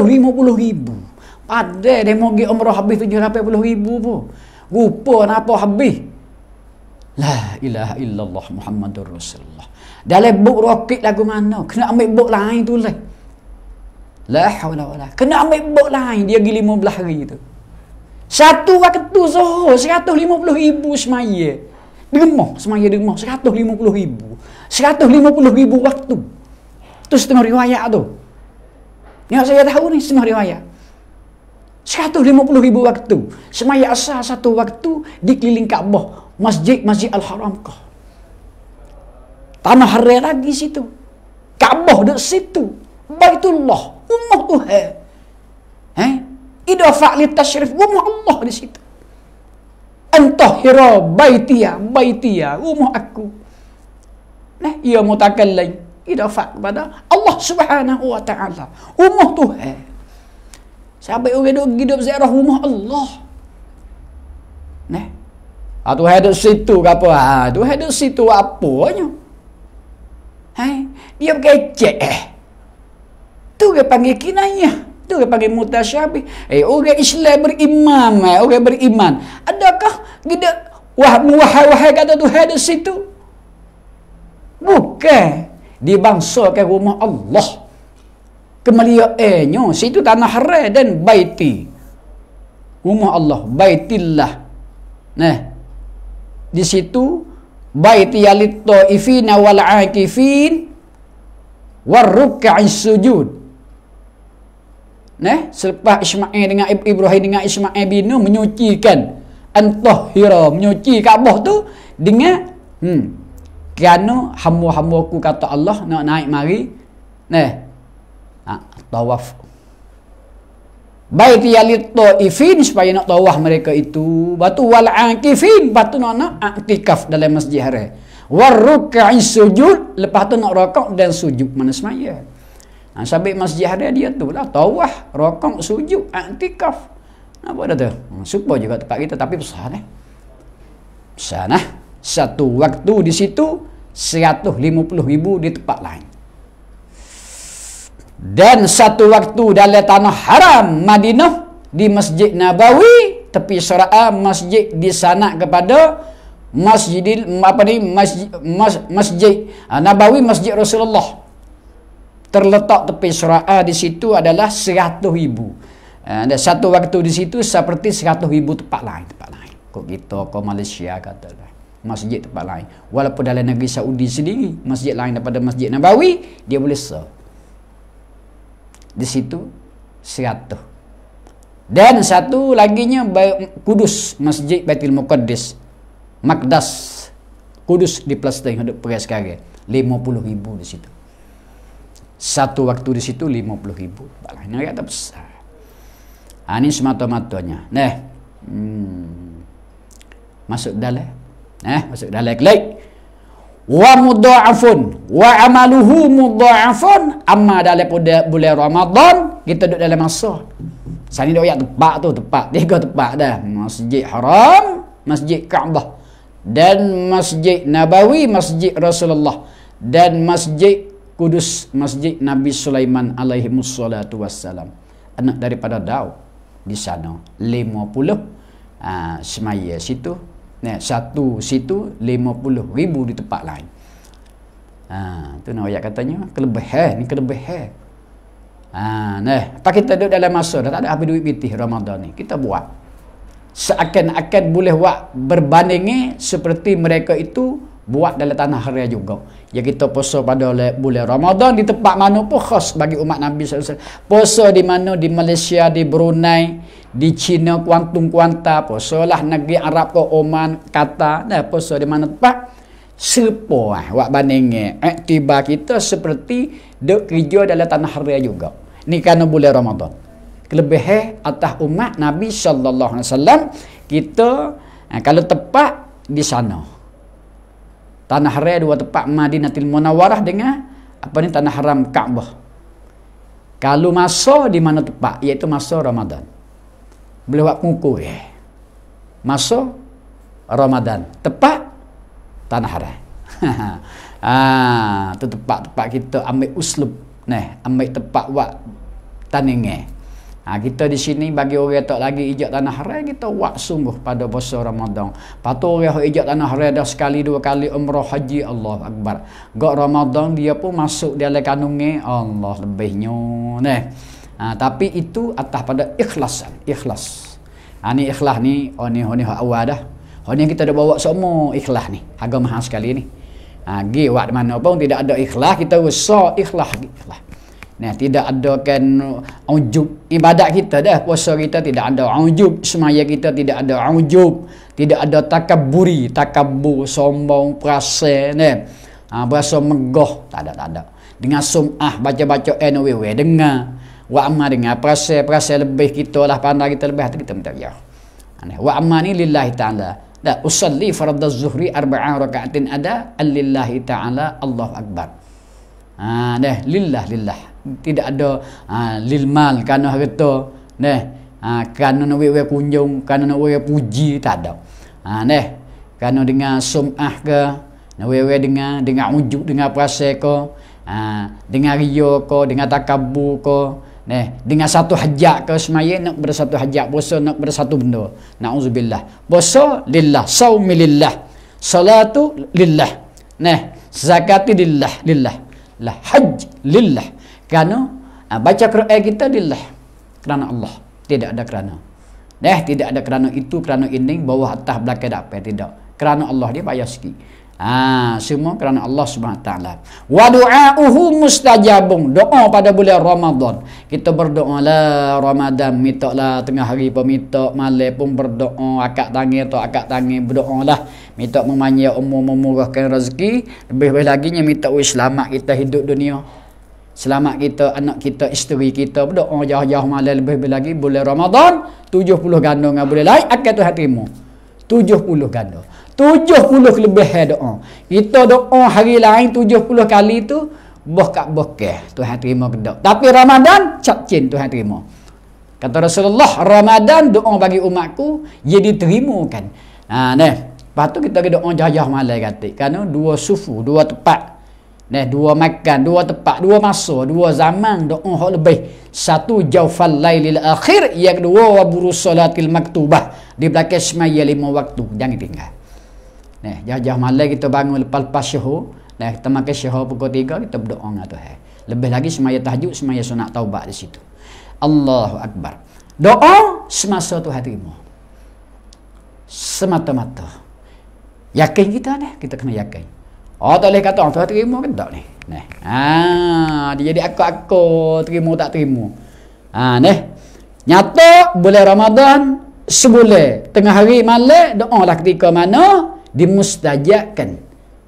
lima puluh ribu. Padahal dia mau pergi umrah habis puluh ribu pun. Rupa apa habis. La ilaha illallah Muhammadur Rasulullah. Dalam buk rokit lagu mana? Kena ambil buk lain tu lah. La hawla wala. Kena ambil buk lain dia pergi belah hari tu. Satu waktu lima puluh ribu semaya. Dermah semaya dermah puluh ribu. lima puluh ribu waktu. Tu setengah riwayat tu. Yang saya tahu ni semua riwayat. 150 ribu waktu. Semaya asal satu waktu di keliling Kaabah. Masjid Masjid Al-Haram kah. Tanah harai lagi situ. Kaabah di situ. Baitullah. Umat Tuhan. Eh? Idafak li tashrif. Umat Allah di situ. Antahira baitia. Baitia. Umat aku. Nah, eh, ia mutakan lain idak fak pada Allah Subhanahu wa taala. Umah Tuhan. Siapa yang hidup hidup ziarah rumah Allah? Neh. Ah Tuhan ada situ ke apa? Ha, Tuhan ada situ apanya? Hai, dia kecek eh. Tu dia panggil kinayah. Tu dia panggil mutasyabi. Eh, orang Islam beriman, eh, orang beriman. Adakah gede wah wah wah kata Tuhan ada situ? Bukan dibangsakan rumah Allah kemuliaannya situ tanah haram dan baiti rumah Allah baitillah nah di situ baiti yalit taifin wal akifin war ruk'i sujud nah selepas Ismail dengan Ibrahim dengan Ismail bin menyucikan antahira menyuci Kaabah tu dengan hmm kerana hamba-hamba aku kata Allah nak naik mari neh ha, tawaf baik dia li taifin supaya nak tawaf mereka itu batu wal aqifin batu nak nak iktikaf dalam masjid haram war ruk'i sujud lepas tu nak rakaat dan sujud mana semaya ha, sambil masjid haram dia tu lah tawaf rakaat sujud iktikaf apa dah tu? Hmm, super juga tempat kita tapi besar eh. Besar Eh? satu waktu di situ 150 ribu di tempat lain dan satu waktu dalam tanah haram Madinah di Masjid Nabawi tepi Sora'a masjid di sana kepada Masjidil apa ni Masjid mas, Masjid ah, Nabawi Masjid Rasulullah terletak tepi Sora'a di situ adalah 100 ribu ah, dan satu waktu di situ seperti 100 ribu tempat lain tempat lain kok kita kok Malaysia kata masjid tempat lain walaupun dalam negeri Saudi sendiri masjid lain daripada masjid Nabawi dia boleh sah di situ seratus dan satu laginya kudus masjid Baitul Muqaddis Makdas kudus di Palestin untuk pergi sekarang puluh ribu di situ satu waktu di situ lima puluh ribu ini kata besar ha, ini semata-matanya nah hmm, masuk dalam Eh, masuk dalam lek-lek. Wa mudha'afun wa amaluhu mudha'afun amma dalam pada bulan Ramadan kita duduk dalam masa. Sani dia ayat tepat tu tepat. Tiga tepat dah. Masjid Haram, Masjid Kaabah dan Masjid Nabawi, Masjid Rasulullah dan Masjid Kudus, Masjid Nabi Sulaiman alaihi musallatu wassalam. Anak daripada Daud di sana 50 ah uh, semaya situ Nah, satu situ lima puluh ribu di tempat lain. Ha, tu nak ayat katanya kelebihan, ni kelebihan. Ha, nah, tak kita duduk dalam masa dah tak ada habis duit bitih Ramadan ni. Kita buat seakan-akan boleh buat berbandingi seperti mereka itu buat dalam tanah haria juga yang kita puasa pada bulan Ramadan di tempat mana pun khas bagi umat Nabi SAW puasa di mana di Malaysia di Brunei di China Kuantung Kuanta puasa lah negeri Arab ke Oman kata nah puasa di mana tempat serupa lah eh, buat bandingnya eh, tiba kita seperti dia kerja dalam tanah raya juga ni kerana bulan Ramadan kelebihan atas umat Nabi SAW kita eh, kalau tepat di sana tanah haram dua tempat Madinatul Munawarah dengan apa ni tanah haram Kaabah. Kalau masa di mana tempat iaitu masa Ramadan. Boleh buat pengukur eh. Masa Ramadan tepat tanah haram. ah, <laughs> tu tempat-tempat kita ambil uslub neh, ambil tempat buat tandingan. Eh. Ha, kita di sini bagi orang yang tak lagi ijak tanah haram kita wak sungguh pada puasa Ramadan. Patu orang yang ijak tanah haram dah sekali dua kali umrah haji Allah Akbar. Gak Ramadan dia pun masuk di dalam kandungnya Allah lebihnya. Nah. Eh. Ha, tapi itu atas pada ikhlas. Ikhlas. Ha, ni ikhlas ni, oh oni oh ni oh, awal dah. Oh ni kita dah bawa semua ikhlas ni. Harga mahal sekali ni. Ha, gi wak mana pun tidak ada ikhlas, kita usah ikhlas. Ikhlas. Nah, tidak ada kan ujub ibadat kita dah puasa kita tidak ada ujub semaya kita tidak ada ujub tidak ada takaburi takabur sombong perasa ni ha, berasa megah tak ada tak ada dengan sumah baca-baca NWW dengar wa amma dengar perasa-perasa lebih kita lah pandai kita lebih hati kita minta ya ha, aneh wa amma ni lillahi ta'ala dah usalli farada zuhri arba'a rakaatin ada allillahi ta'ala Allah akbar ha, deh lillah lillah tidak ada ha, lil mal kerana harta neh ha, kerana nak wei kunjung kerana nak wei puji tak ada ha neh kerana dengan sumah ke nak wei dengan dengan ujuk dengan perasa ke ha, dengan riya ke dengan takabur ke neh dengan satu hajat ke semaya nak ber satu hajat puasa nak ber satu benda naudzubillah puasa lillah saumi lillah salatu lillah neh zakati lillah lillah lah haj lillah kerana ha, baca Quran kita lillah. Kerana Allah. Tidak ada kerana. Eh, tidak ada kerana itu, kerana ini, bawah atas belakang tak apa. Tidak. Kerana Allah dia payah sikit. Ha, semua kerana Allah SWT. Wa du'a'uhu mustajabung Doa pada bulan Ramadan. Kita berdoa lah Ramadan. Minta lah tengah hari pun minta. Malik pun berdoa. Akak tangi atau akak tangi. Berdoa lah. Minta memanjir umur memurahkan rezeki. Lebih-lebih lagi minta selamat kita hidup dunia. Selamat kita, anak kita, isteri kita, berdoa jauh-jauh malam lebih, lagi boleh Ramadan, 70 gandung yang boleh lain, akan Tuhan terima. 70 gandung. 70 lebih hai doa. Kita doa hari lain 70 kali tu, boh kat tu hatimu Tuhan ke doa. Tapi Ramadan, cap cin Tuhan terima. Kata Rasulullah, Ramadan doa bagi umatku, ia ya diterimakan. Ha, nah, Lepas tu kita doa jauh-jauh malam katik. Kerana dua sufu, dua tempat. Nah, dua makan, dua tempat, dua masa, dua zaman doa hak lebih. Satu jawfal lailil akhir, yang kedua wa salatil maktubah di belakang semaya lima waktu. Jangan tinggal. Nah, jajah malam kita bangun lepas-lepas syuhur. Nah, kita makan syuhur pukul tiga, kita berdoa dengan Tuhan. Lebih lagi semaya tahajud, semaya sunat taubat di situ. Allahu Akbar. Doa semasa tu hatimu, Semata-mata. Yakin kita, nah? kita kena yakin. Oh tak boleh kata orang Tuhan terima ke kan? tak ni? Nah. Ha, dia jadi aku-aku terima tak terima. Ha neh. Nyata boleh Ramadan sebulan tengah hari malam doa lah ketika mana dimustajabkan.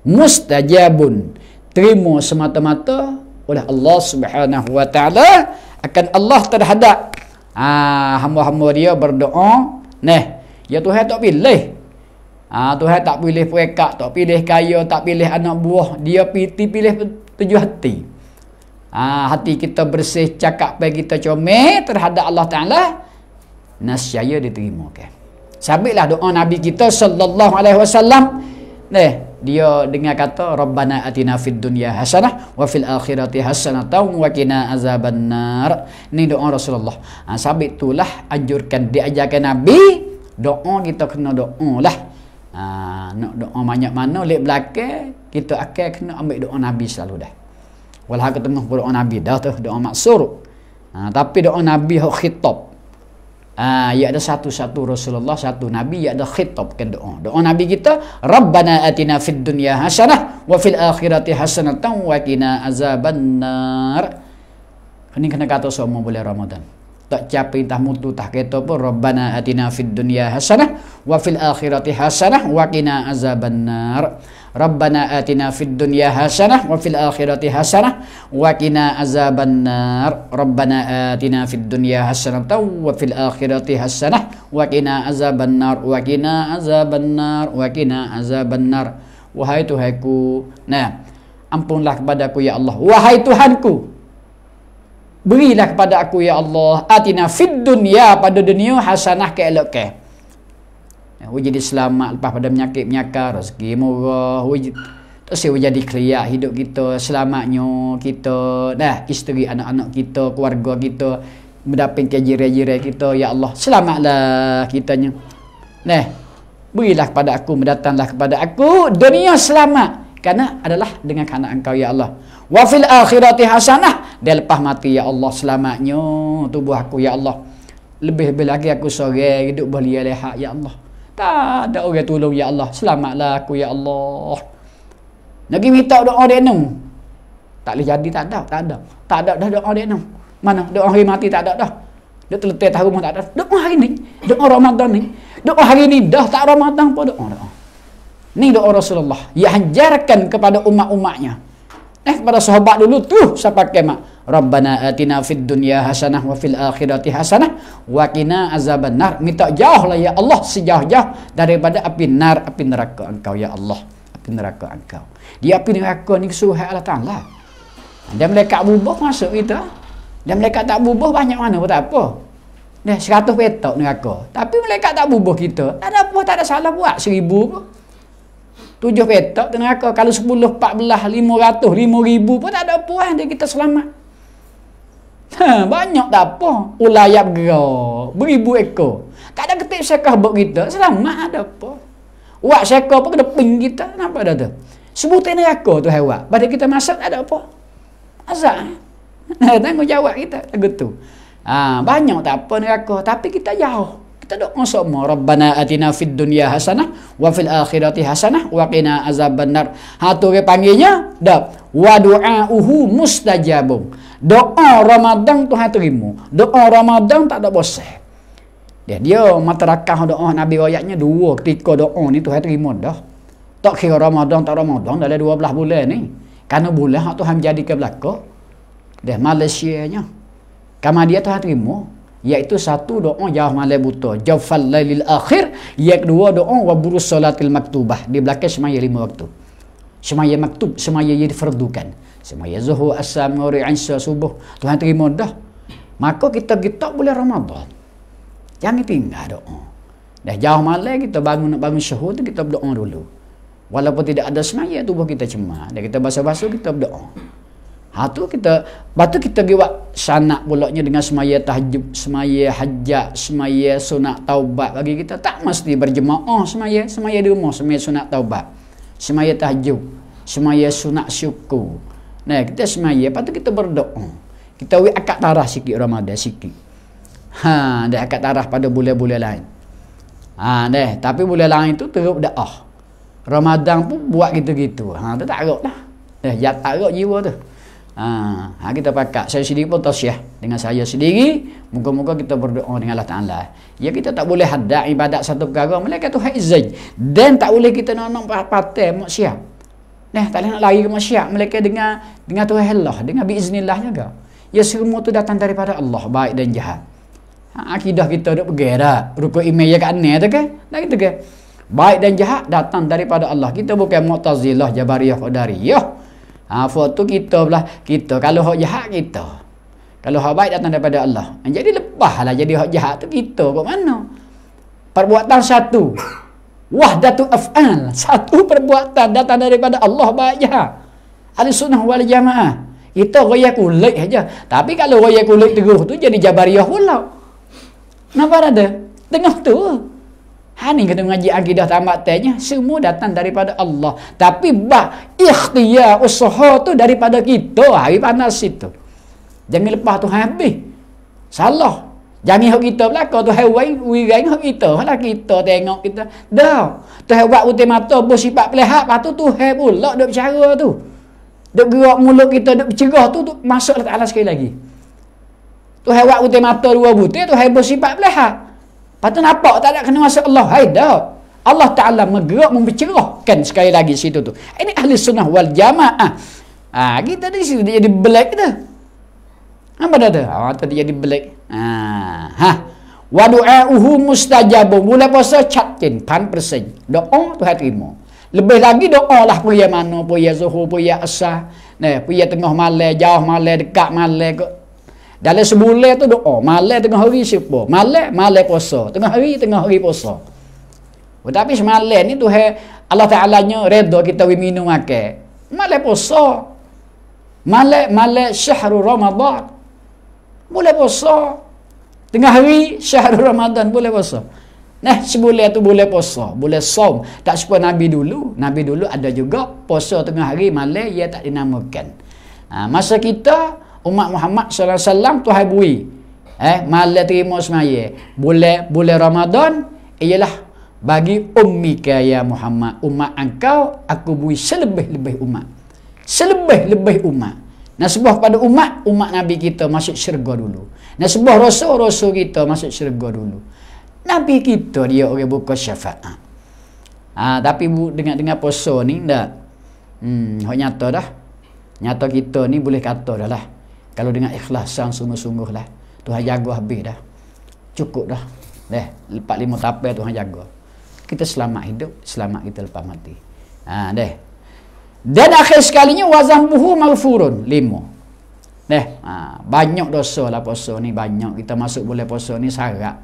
Mustajabun. Terima semata-mata oleh Allah Subhanahu wa taala akan Allah terhadap ha, hamba-hamba dia berdoa neh. Ya Tuhan tak pilih. Ha, Tuhan tak pilih perekat, tak pilih kaya, tak pilih anak buah. Dia piti pilih tujuh hati. Ha, hati kita bersih, cakap baik kita comel terhadap Allah Ta'ala. Nasyaya diterima. Okay. Sabitlah doa Nabi kita sallallahu alaihi wasallam. Eh, dia dengar kata Rabbana atina fid dunya hasanah wa fil akhirati hasanah taw wa qina azabannar. Ni doa Rasulullah. Ha, sabit itulah anjurkan diajarkan Nabi doa kita kena doa lah. Ha, nak doa banyak mana lek belakang kita akan kena ambil doa Nabi selalu dah. Walha ketemu doa Nabi dah tu doa maksur. Ha, tapi doa Nabi hok khitab. Ha, ya ada satu-satu Rasulullah, satu Nabi ya ada khitab kan doa. Doa Nabi kita, Rabbana atina fid dunya hasanah wa fil akhirati hasanatan wa qina azabannar. Ini kena kata semua bulan Ramadan tak capai tah mutu tah keto pun rabbana atina fid dunya hasanah wa fil akhirati hasanah wa qina azabannar rabbana atina fid dunya hasanah wa fil akhirati hasanah wa qina azabannar rabbana atina fid dunya hasanah wa fil akhirati hasanah wa qina azabannar wa qina azabannar wa qina azabannar wahai tuhanku nah ampunlah kepadaku ya allah wahai tuhanku Berilah kepada aku ya Allah Atina fid dunia pada dunia Hasanah ke elok ke Hu ya, jadi selamat lepas pada menyakit menyaka rezeki murah wujud, terus hu jadi kriya hidup kita selamatnya kita dah isteri anak-anak kita keluarga kita mendapat kejire-jire kita ya Allah selamatlah kitanya nah berilah kepada aku mendatanglah kepada aku dunia selamat Karena adalah dengan kanak engkau ya Allah. Wa fil akhirati hasanah. Dia lepas mati ya Allah selamatnya tubuh aku ya Allah. Lebih lagi aku sore hidup boleh lehat ya Allah. Tak ada orang tolong ya Allah. Selamatlah aku ya Allah. Lagi minta doa dia ni. Tak boleh jadi tak ada, tak ada. Tak ada dah doa dia ni. Mana doa hari mati tak ada dah. Dia terletak tahu rumah tak ada. Doa hari ni, doa Ramadan ni. Doa hari ni dah tak Ramadan pun doa. doa. Ni doa Rasulullah. Ia hajarkan kepada umat-umatnya. Eh, kepada sahabat dulu tu siapa pakai mak. Rabbana atina fid dunya hasanah wa fil akhirati hasanah wa qina azabannar. Minta jauhlah ya Allah sejauh-jauh daripada api nar api neraka engkau ya Allah. Api neraka engkau. Di api neraka ni suha Allah Taala. Dan mereka bubuh masuk kita. dia mereka tak bubuh banyak mana pun tak apa. Dah 100 petak neraka. Tapi mereka tak bubuh kita. Tak ada apa, tak ada salah buat seribu. pun tujuh petak di neraka kalau sepuluh, empat belah, lima ratus, lima ribu pun tak ada puan dia kita selamat ha, banyak tak apa ulayap gerak beribu ekor tak ada ketik syekah buat kita selamat ada apa buat syekah pun kena ping kita kenapa ada tu sebutin neraka tu hewan pada kita masak tak ada apa azab eh? <laughs> tanggung jawab kita lagu tu ha, banyak tak apa neraka tapi kita jauh kita doa semua Rabbana atina fid dunia hasanah wa fil akhirati hasanah wa qina azabannar hatu ke panggilnya dak wa du'auhu mustajabum doa Ramadan tu hatu rimu doa Ramadan tak ada bosan dia dia matarakah doa nabi royaknya dua ketika doa ni tu hatu rimu dah tak kira Ramadan tak Ramadan dua belah bulan ni karena bulan tu ham jadi ke belaka dia Malaysia nya kama dia tu hatu rimu iaitu satu doa jauh malai buta jauh lailil akhir yang kedua doa waburu salatil maktubah di belakang semaya lima waktu semaya maktub semaya yang diferdukan semaya zuhur asam ngori insya subuh Tuhan terima dah maka kita kita boleh Ramadan jangan tinggal doa dah jauh malai kita bangun nak bangun syuhur tu kita berdoa dulu walaupun tidak ada semaya tubuh kita cemah dan kita basuh-basuh kita berdoa Ha tu kita lepas tu kita buat sanak pulaknya dengan semaya tahajud, semaya hajat, semaya sunat taubat bagi kita tak mesti berjemaah semaya, semaya di rumah, semaya sunat taubat. Semaya tahajud, semaya sunat syukur. Nah, kita semaya, lepas tu kita berdoa. Kita buat akad tarah sikit Ramadan sikit. Ha, dah akad tarah pada bulan-bulan lain. Ha, deh, tapi bulan lain tu teruk dah Oh, Ramadan pun buat gitu-gitu. Ha, tu tak agak dah. Eh, ya tak agak jiwa tu. Ha, ha, kita pakat. Saya sendiri pun tausiah dengan saya sendiri. Muka-muka kita berdoa dengan Allah Ta'ala. Ya kita tak boleh hadap ibadat satu perkara. Mereka tu haizaj. Dan tak boleh kita nak-nak patah maksiat. Nah, tak boleh nak lari ke maksiat. Mereka dengan, dengan Tuhan Allah. Dengan biiznillah juga. Ya semua tu datang daripada Allah. Baik dan jahat. Ha, akidah kita duduk pergi dah. Rukun imej yang kat ni tu ke? Nah, kita ke? Baik dan jahat datang daripada Allah. Kita bukan mu'tazilah, jabariyah, kudariyah. Ya. Ha, foto kita pula. Kita kalau hak jahat kita. Kalau hak baik datang daripada Allah. Ha, jadi lepahlah jadi hak jahat tu kita kok mana? Perbuatan satu. Wahdatu af'al. Satu perbuatan datang daripada Allah baik jahat. Ahli sunnah wal jamaah. Itu raya kulit saja. Tapi kalau raya kulit teguh tu jadi jabariyah pula. Nampak ada? Tengah tu. Ha ni kena mengaji akidah tamat tanya semua datang daripada Allah. Tapi ba ikhtiar usaha tu daripada kita ha, hari panas situ. Jangan lepas tu habis. Salah. Jangan hak kita belaka tu hewan wirang hak kita. Halah kita tengok kita. Dah. Tu hewan utih mata bos sifat pelihat patu tu hai pula dak bicara tu. Dak gerak mulut kita dak bercerah tu, tu masuk Allah Taala sekali lagi. Tu hewan utih mata dua butir tu hai bos sifat pelihat tu? nampak tak ada kena masuk Allah. Hai Allah Ta'ala menggerak membicarakan sekali lagi situ tu. Ini ahli sunnah wal jamaah. Ha, kita di situ jadi black dah. Apa dah tu? Ha, tadi jadi black. Ha, ha. Wa du'a'uhu mustajabun. Mula puasa cat jen. Pan persen. Do'a tu hatimu. Lebih lagi do'a lah puyah mana. puyah zuhur, puya asah. Ne, tengah malay jauh malay dekat malay. Dalam sebulan tu doa, malam tengah hari siapa? Malam, malam puasa. Tengah hari, tengah hari puasa. Tetapi oh, semalam ni Tuhan Allah Ta'ala nya redha kita we minum makan. Malam puasa. Malam, malam syahrul Ramadan. Boleh puasa. Tengah hari syahrul Ramadan boleh puasa. Nah, sebulan tu boleh puasa, boleh som. Tak seperti Nabi dulu. Nabi dulu ada juga puasa tengah hari, malam ia tak dinamakan. Ha, masa kita, umat Muhammad sallallahu alaihi wasallam Tuhan bui. Eh, mala terima semaya. Boleh boleh Ramadan ialah bagi ummi kaya Muhammad, umat engkau aku bui selebih-lebih umat. Selebih-lebih umat. Nah sebuah pada umat, umat Nabi kita masuk syurga dulu. Nah sebuah rasul-rasul kita masuk syurga dulu. Nabi kita dia orang okay, buka syafaat. Ah, ha, tapi bu, dengar dengar poso ni ndak. Hmm, hok nyata dah. nyato kita ni boleh kata dah lah kalau dengan ikhlas sang sungguh-sungguh lah Tuhan jaga habis dah cukup dah deh lepas lima tapai Tuhan jaga kita selamat hidup selamat kita lepas mati ha deh dan akhir sekalinya wazam buhu malfurun limo deh ha, banyak dosa lah poso ni banyak kita masuk boleh poso ni sarak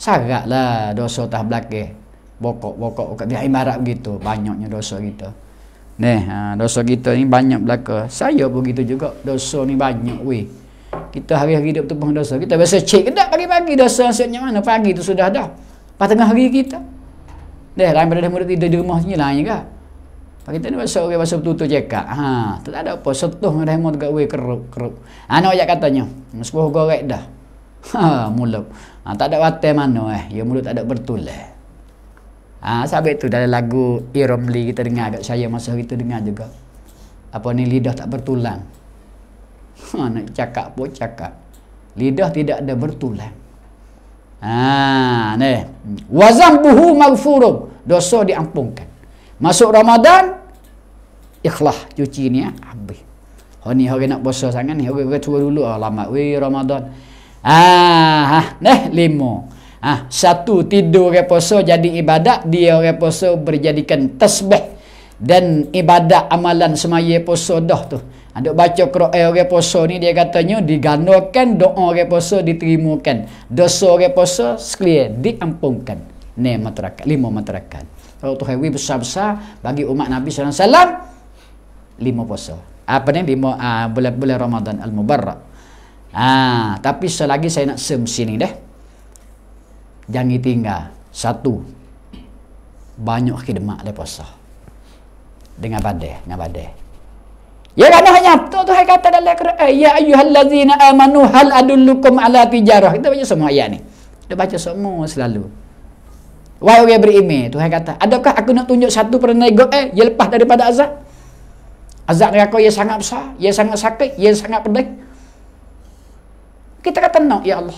sarak lah dosa tah belakang bokok-bokok kat ibarat begitu banyaknya dosa kita gitu. Neh ha, dosa kita ni banyak belaka. Saya pun gitu juga. Dosa ni banyak weh. Kita hari-hari hidup tu pun dosa. Kita biasa cek ke tak pagi-pagi dosa maksudnya mana? Pagi tu sudah dah. Pas tengah hari kita. Dah lain pada mulut tidur di rumah sini lain juga. Pagi tu ni masuk orang masuk betul-betul cekak. Ha, tu tak ada apa. Setuh dah mau dekat weh keruk-keruk. Anak ha, ajak katanya. Sepuh gorek dah. <laughs> Ha, mulut. Ha, tak ada watai mana eh. Ya mulut tak ada bertulah. Ha, sebab itu dalam lagu Iromli kita dengar kat saya masa itu dengar juga. Apa ni lidah tak bertulang. Ha, nak cakap pun cakap. Lidah tidak ada bertulang. Ha, ni. Wazam buhu maghfurum. Dosa diampunkan. Masuk Ramadan, ikhlas cuci ni ya, habis. Oh ni hari nak puasa sangat ni. Orang tua dulu, alamak. Ah, we Ramadan. Ha, ha, ni limau. Ah, ha, satu tidur reposo jadi ibadat, dia reposo berjadikan tasbih dan ibadat amalan semaya poso dah tu. Ada ha, baca Quran reposo ni dia katanya digandakan doa reposo diterimakan. Dosa reposo sekalian diampunkan. Ni matrakat, lima matrakat. Kalau tu hewi besar-besar bagi umat Nabi Alaihi Wasallam lima poso. Apa ni lima uh, bulan-bulan Ramadan al-Mubarak. Ah, ha, tapi selagi saya nak sem sini deh jangan tinggal satu banyak khidmat le puasa dengan badai dengan badai ya mana hanya tu tu kata dalam Al-Quran eh, ya ayyuhallazina amanu hal adullukum ala tijarah kita baca semua ayat ni kita baca semua selalu Wahai orang tu Tuhan kata, adakah aku nak tunjuk satu perenego eh, ia lepas daripada azab? Azab neraka ia sangat besar, ia sangat sakit, ia sangat pedih. Kita kata, no, ya Allah.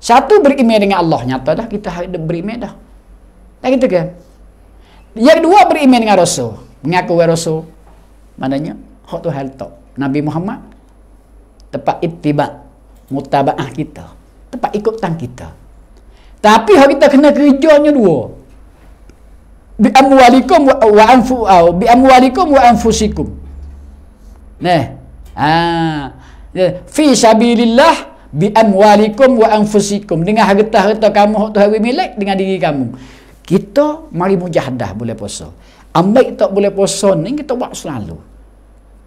Satu berimej dengan Allah nyata dah kita hari berimej dah. Tak gitu ke? Yang kedua berimej dengan Rasul. Mengaku wa Rasul. Maknanya hak hal tok. Nabi Muhammad tepat itibat mutaba'ah kita. tepat ikut tang kita. Tapi hak kita kena kerjanya dua. Bi amwalikum wa anfu au bi amwalikum wa anfusikum. Ah. Fi sabilillah bi amwalikum wa anfusikum dengan harta-harta kamu hak Tuhan milik dengan diri kamu. Kita mari mujahadah boleh puasa. Ambil tak boleh puasa ni kita buat selalu.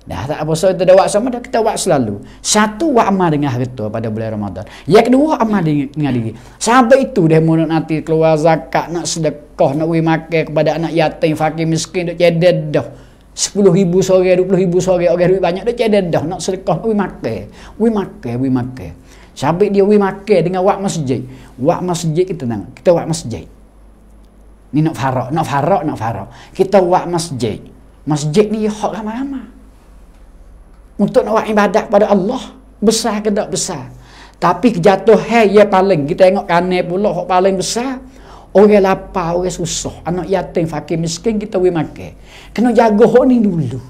Dah tak puasa kita dah buat sama dah kita buat selalu. Satu wa amal dengan harta pada bulan Ramadan. Yang kedua amal dengan, dengan diri. Sampai itu dah mulut nanti keluar zakat nak sedekah nak wimakai kepada anak yatim fakir miskin dok jedet dah. 10 ribu sore, 20 ribu sore, orang okay, banyak dia cedek dah, nak sedekah, wih makai, wih makai, wih makai. Sabik dia we makan dengan wak masjid. Wak masjid kita nang. Kita wak masjid. Ni nak farak, nak farak, nak farak. Kita wak masjid. Masjid ni hak ramai-ramai. Untuk nak wak ibadat pada Allah. Besar ke tak besar. Tapi kejatuhan ia ya paling. Kita tengok kanan pula hak paling besar. Orang lapar, orang susah. Anak yatim, fakir, miskin kita we makan. Kena jaga hak ni dulu.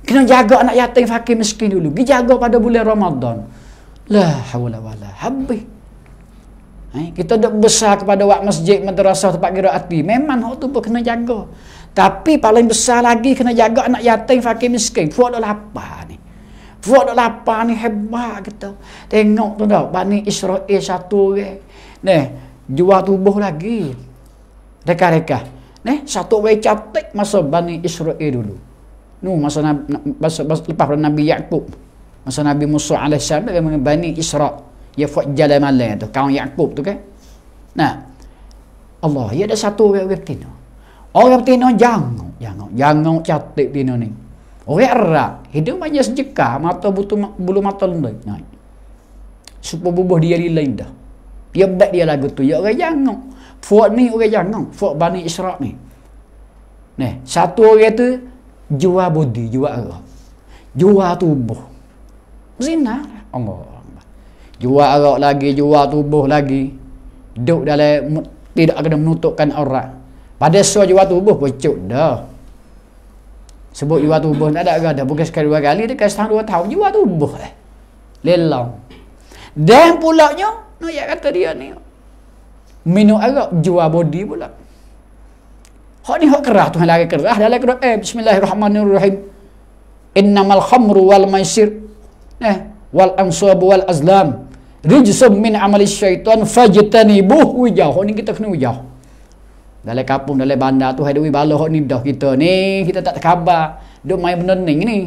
Kena jaga anak yatim, fakir, miskin dulu. Kita jaga pada bulan Ramadan. La hawla wala habih. Eh, kita dok besar kepada wak masjid madrasah tempat kira ati. Memang hok tu pun kena jaga. Tapi paling besar lagi kena jaga anak yatim fakir miskin. Puak dok lapar ni. Puak dok lapar ni hebat kita. Tengok tu dok Bani Israel satu ke. Neh, jual tubuh lagi. Reka-reka. Neh, satu way cantik masa Bani Israel dulu. Nu masa, masa, masa, masa lepas Nabi Yakub masa Nabi Musa AS dia Bani Isra' dia buat jalan malam tu kawan Yaakob tu kan nah Allah ia ada satu orang betina orang betina jangan jangan jangan catik betina ni orang Arab hidup banyak sejeka mata butuh bulu mata lembai nah supaya bubuh dia lilin indah, ya baik dia lagu tu ya orang jangan buat ni orang jangan buat Bani Isra' ni nah satu orang tu jual bodi jual arah jual tubuh zina Allah jual arak lagi jual tubuh lagi duduk dalam tidak kena menutupkan orang pada suar jual tubuh pecut dah sebut jual tubuh tak ada agak bukan sekali dua kali dia kasi dua tahun jual tubuh eh. lelong dan pulaknya no ya kata dia ni minum arak jual body pula hok ni hok kerah Tuhan lagi kerah dalam kerah eh bismillahirrahmanirrahim innamal khamru wal maisir Nah, eh. wal ansab wal azlam. Rijsum min amali syaitan fajtanibuh wijah. Ini kita kena wijah. Dalam kampung, dalam bandar tu, hadui bala hok ni dah kita ni, kita tak terkabar. Duk main benda ni ni.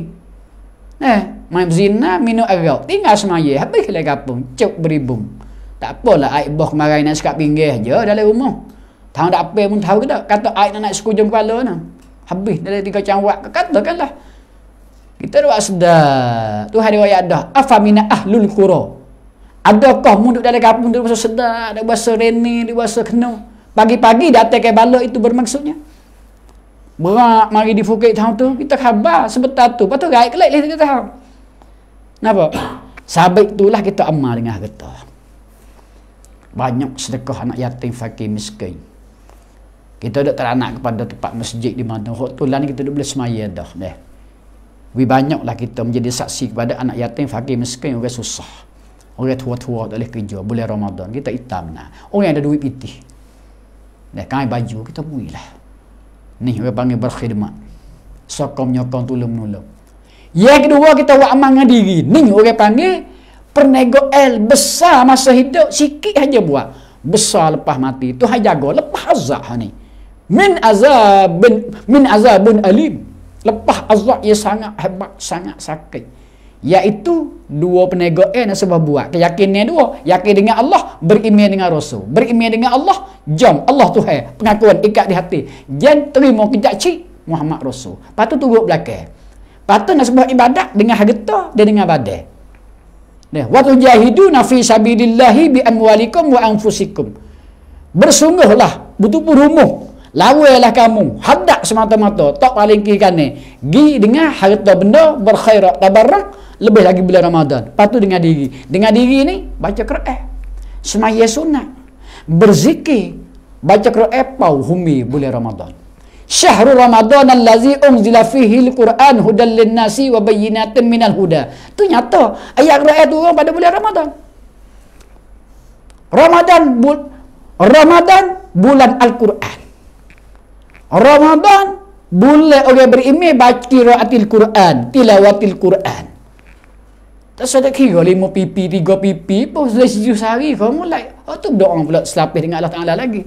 Nah, eh. main zina, minum arak. Tinggal semaya, habis dalam kampung, cuk beribung. Tak apalah, aib boh kemarin nak sekat pinggir je dalam rumah. Tahu tak apa pun tahu kita. Kata aib nak nak sekujung kepala ni. Habis dalam tiga cawak, katakanlah. Kita buat sedar. Tu hari wayak dah. Afamina ahlul qura. Adakah mu duduk dalam kampung duduk bahasa sedar, ada bahasa reni, ada bahasa kena. Pagi-pagi datang ke balok itu bermaksudnya. Berak mari di fukit tahun tu. Kita khabar sebentar tu. Lepas tu raya kelek kita tahu. Napa? <coughs> Sabit itulah kita amal dengan harta. Banyak sedekah anak yatim, fakir, miskin. Kita duduk teranak kepada tempat masjid di mana. Hak tu lah ni kita duduk boleh semaya dah. Lebih banyaklah kita menjadi saksi kepada anak yatim, fakir, miskin, orang susah. Orang tua-tua tak boleh kerja, boleh Ramadan. Kita hitam nah. Orang yang ada duit pitih. Dah kain baju, kita builah. Ni orang panggil berkhidmat. Sokong, nyokong, tulung, menolong. Yang kedua kita buat aman dengan diri. Ni orang panggil pernegoel besar masa hidup. Sikit saja buat. Besar lepas mati. itu Tuhan jaga. Lepas azab ni. Min azab bin, min azab bin alim. Lepas azab yang sangat hebat, sangat sakit. Iaitu dua penegaan yang sebab buat. Keyakinan dua. Yakin dengan Allah, beriman dengan Rasul. Beriman dengan Allah, jom. Allah tu Tuhan. Pengakuan ikat di hati. Jangan terima kejap cik Muhammad Rasul. Lepas tu turut belakang. Lepas tu nak sebab ibadat dengan harta dan dengan badai. Nah, wa tujahidu nafi sabilillahi bi amwalikum wa anfusikum. Bersungguhlah, butuh rumuh lawailah kamu hadak semata-mata tak paling kiri kanan gi dengan harta benda berkhairat tabarruk lebih lagi bulan Ramadan patu dengan diri dengan diri ni baca Quran semaya sunat berzikir baca Quran pau humi bulan Ramadan syahrul Ramadan allazi unzila fihi Quran hudan linnasi wa minal huda tu nyata ayat Quran tu orang pada bulan Ramadan Ramadan bul Ramadan bulan Al-Quran Ramadan boleh orang berimeh baca qiraatil Quran, tilawatil Quran. Tak saya tak kira lima pipi, tiga pipi pun sudah sejuh sehari kau mulai. Oh tu doa pula selapis dengan Allah Ta'ala lagi.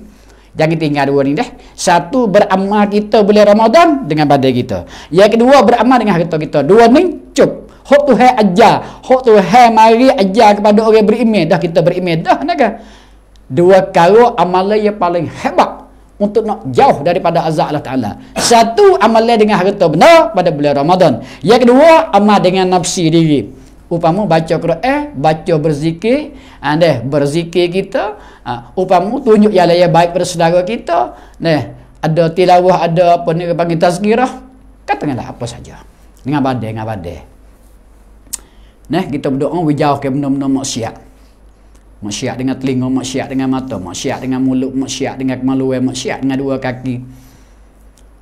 Jangan tinggal dua ni dah. Satu, beramal kita boleh Ramadan dengan badai kita. Yang kedua, beramal dengan harta kita. Dua ni, cup. Hak tu hai ajar. Hak tu hai mari ajar kepada orang berimeh. Dah kita berimeh. Dah naga. Dua kalau amalan yang paling hebat untuk nak jauh daripada azab Allah Ta'ala satu amalnya dengan harta benda pada bulan Ramadan yang kedua amal dengan nafsi diri Upamu baca Quran baca berzikir anda ha, berzikir kita uh, upama tunjuk yang layak baik pada saudara kita nah ada tilawah ada apa ni panggil tazkirah katakanlah apa saja dengan badai dengan badai nah kita berdoa wijauh ke benda-benda maksiat maksiat dengan telinga, maksiat dengan mata, maksiat dengan mulut, maksiat dengan kemaluan, maksiat dengan dua kaki.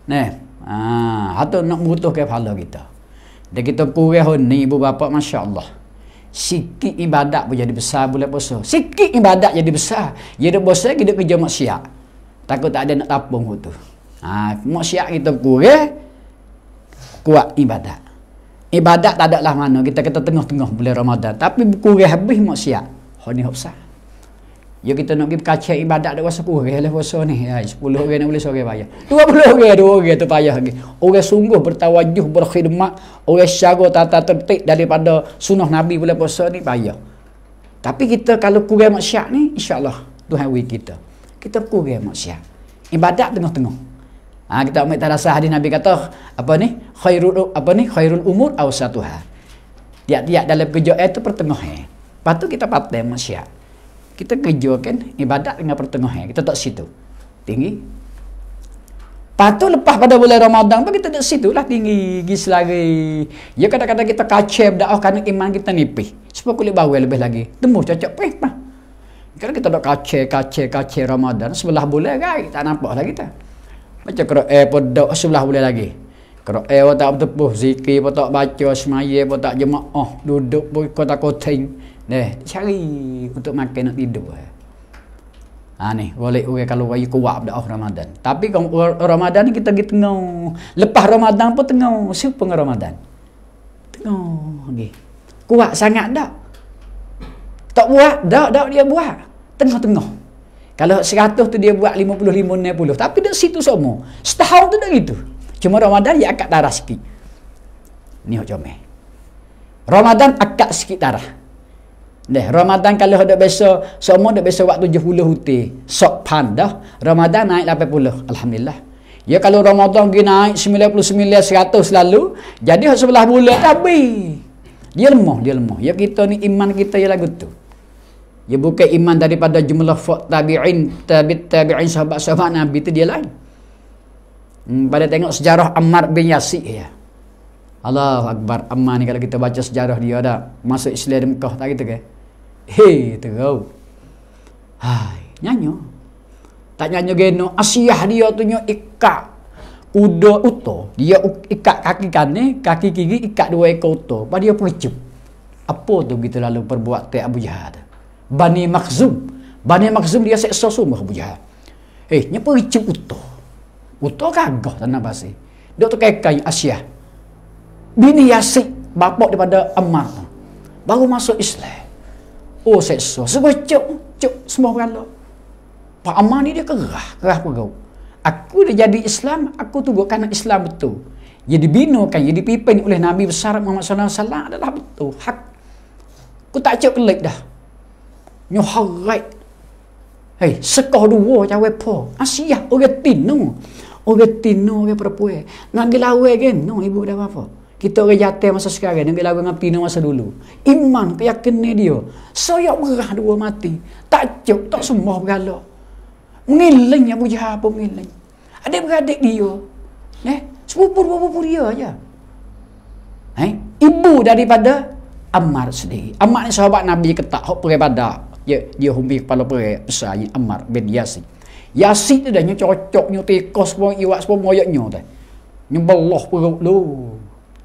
Nah, ah, ha, atau nak mutuh ke pahala kita. Dan kita kurih ni ibu bapa Masya Allah. Sikit ibadat pun jadi besar boleh puasa. Sikit ibadat jadi besar. Ya dia puasa kita kerja maksiat. Takut tak ada nak tapung tu. Ha, maksiat kita kurih kuat ibadat. Ibadat tak ada lah mana. Kita kata tengah-tengah bulan Ramadan. Tapi kurih habis maksiat. Honi hop sah. Ya kita nak pergi berkaca ibadat dua sepuluh kurang lah puasa ni. Ya, orang nak boleh seorang bayar. puluh orang, dua orang tu payah lagi. Orang sungguh bertawajuh, berkhidmat. Orang syara tata tertik daripada sunnah Nabi boleh puasa ni payah. Tapi kita kalau kurang maksyiat ni, insyaAllah tu beri kita. Kita kurang maksyiat. Ibadat tengah-tengah. Ha, kita ambil tak rasa Nabi kata, apa ni? Khairul, apa ni? Khairul umur satu ha. Tiap-tiap dalam kerja itu pertengahnya. Lepas tu kita patah masyarakat. Kita kerjakan ibadat dengan pertengahan. Kita tak situ. Tinggi. Lepas tu lepas pada bulan Ramadan pun kita tak situ lah tinggi. Gis lagi. Ya kadang-kadang kita kacau oh kerana iman kita nipih. Sebab kulit bawah lebih lagi. Temu cocok pun. Nah. Kalau kita dok kace kace kace Ramadan sebelah boleh lagi tak nampak lagi kita. Macam kalau eh pun sebelah boleh lagi. Kalau eh tak betul zikir pun tak baca semaya pun tak jemaah oh, duduk pun kota koting Eh, cari untuk makan nak tidur eh. Ha ni, boleh orang kalau wayu kuat pada oh, Ramadan. Tapi kalau Ramadan ni kita pergi tengah. Lepas Ramadan pun tengah. Siapa dengan Ramadan? Tengah. Okay. Kuat sangat tak? Tak buat? Tak, tak dia buat. Tengah-tengah. Kalau seratus tu dia buat lima puluh, lima puluh. Tapi dah situ semua. Setahun tu dah gitu. Cuma Ramadan dia akak darah sikit. Ni hok comel. Ramadan akak sikit darah. Nah, Ramadan kalau hendak biasa, semua hendak biasa waktu tujuh 70 huti Sok pandah, Ramadan naik 80. Alhamdulillah. Ya kalau Ramadan pergi naik sembilan puluh sembilan 100 selalu, jadi sebelah bulan tapi dia lemah, dia lemah. Ya kita ni iman kita ialah gitu. Ya bukan iman daripada jumlah fa tabi'in, tabi' tabi'in sahabat-sahabat Nabi tu dia lain. Hmm, pada tengok sejarah Ammar bin Yasir ya. Allahu Akbar. Ammar ni kalau kita baca sejarah dia ada masuk Islam di Mekah tak gitu ke? Kan? he tegau hai nyanyo tak nyanyo geno asiah dia tu nyo ikka udo uto dia ikat kaki kanan kaki kiri ikat dua ekor uto ba dia pucuk apa tu kita lalu perbuat tai abu jahat bani makzum, bani makzum dia seksa semua abu jahat eh nyapa pucuk uto uto kagak tanah basi eh. dok tu kekai asiah bini yasik bapak daripada amal baru masuk islam Oh seksa. Sebab cok cuk semua orang Pak Amar ni dia kerah. Kerah perut. Aku dah jadi Islam, aku tunggukkan Islam betul. Yang dibinakan, yang dipimpin oleh Nabi besar Muhammad SAW adalah betul. Hak. Aku tak cuk kelek dah. Nyuharat. Hei, sekoh dua cawe po. Asyik, orang tinu. Orang tinu, orang perempuan. Nak dilawai kan? No, ibu dah apa-apa kita orang jatuh masa sekarang yang lagu dengan pina masa dulu iman keyakinan dia saya berah dua mati tak cuk tak semua berhala mengiling yang puja apa mengiling ada beradik dia eh sepupu sepupu dia aja eh ibu daripada Ammar sendiri Ammar ni sahabat Nabi ketak hok pergi pada dia, dia humbi kepala perai besar Ammar bin Yasin Yasin tu dah nyocok-cok nyotekos pun iwak semua moyoknya tu nyembelah perut lu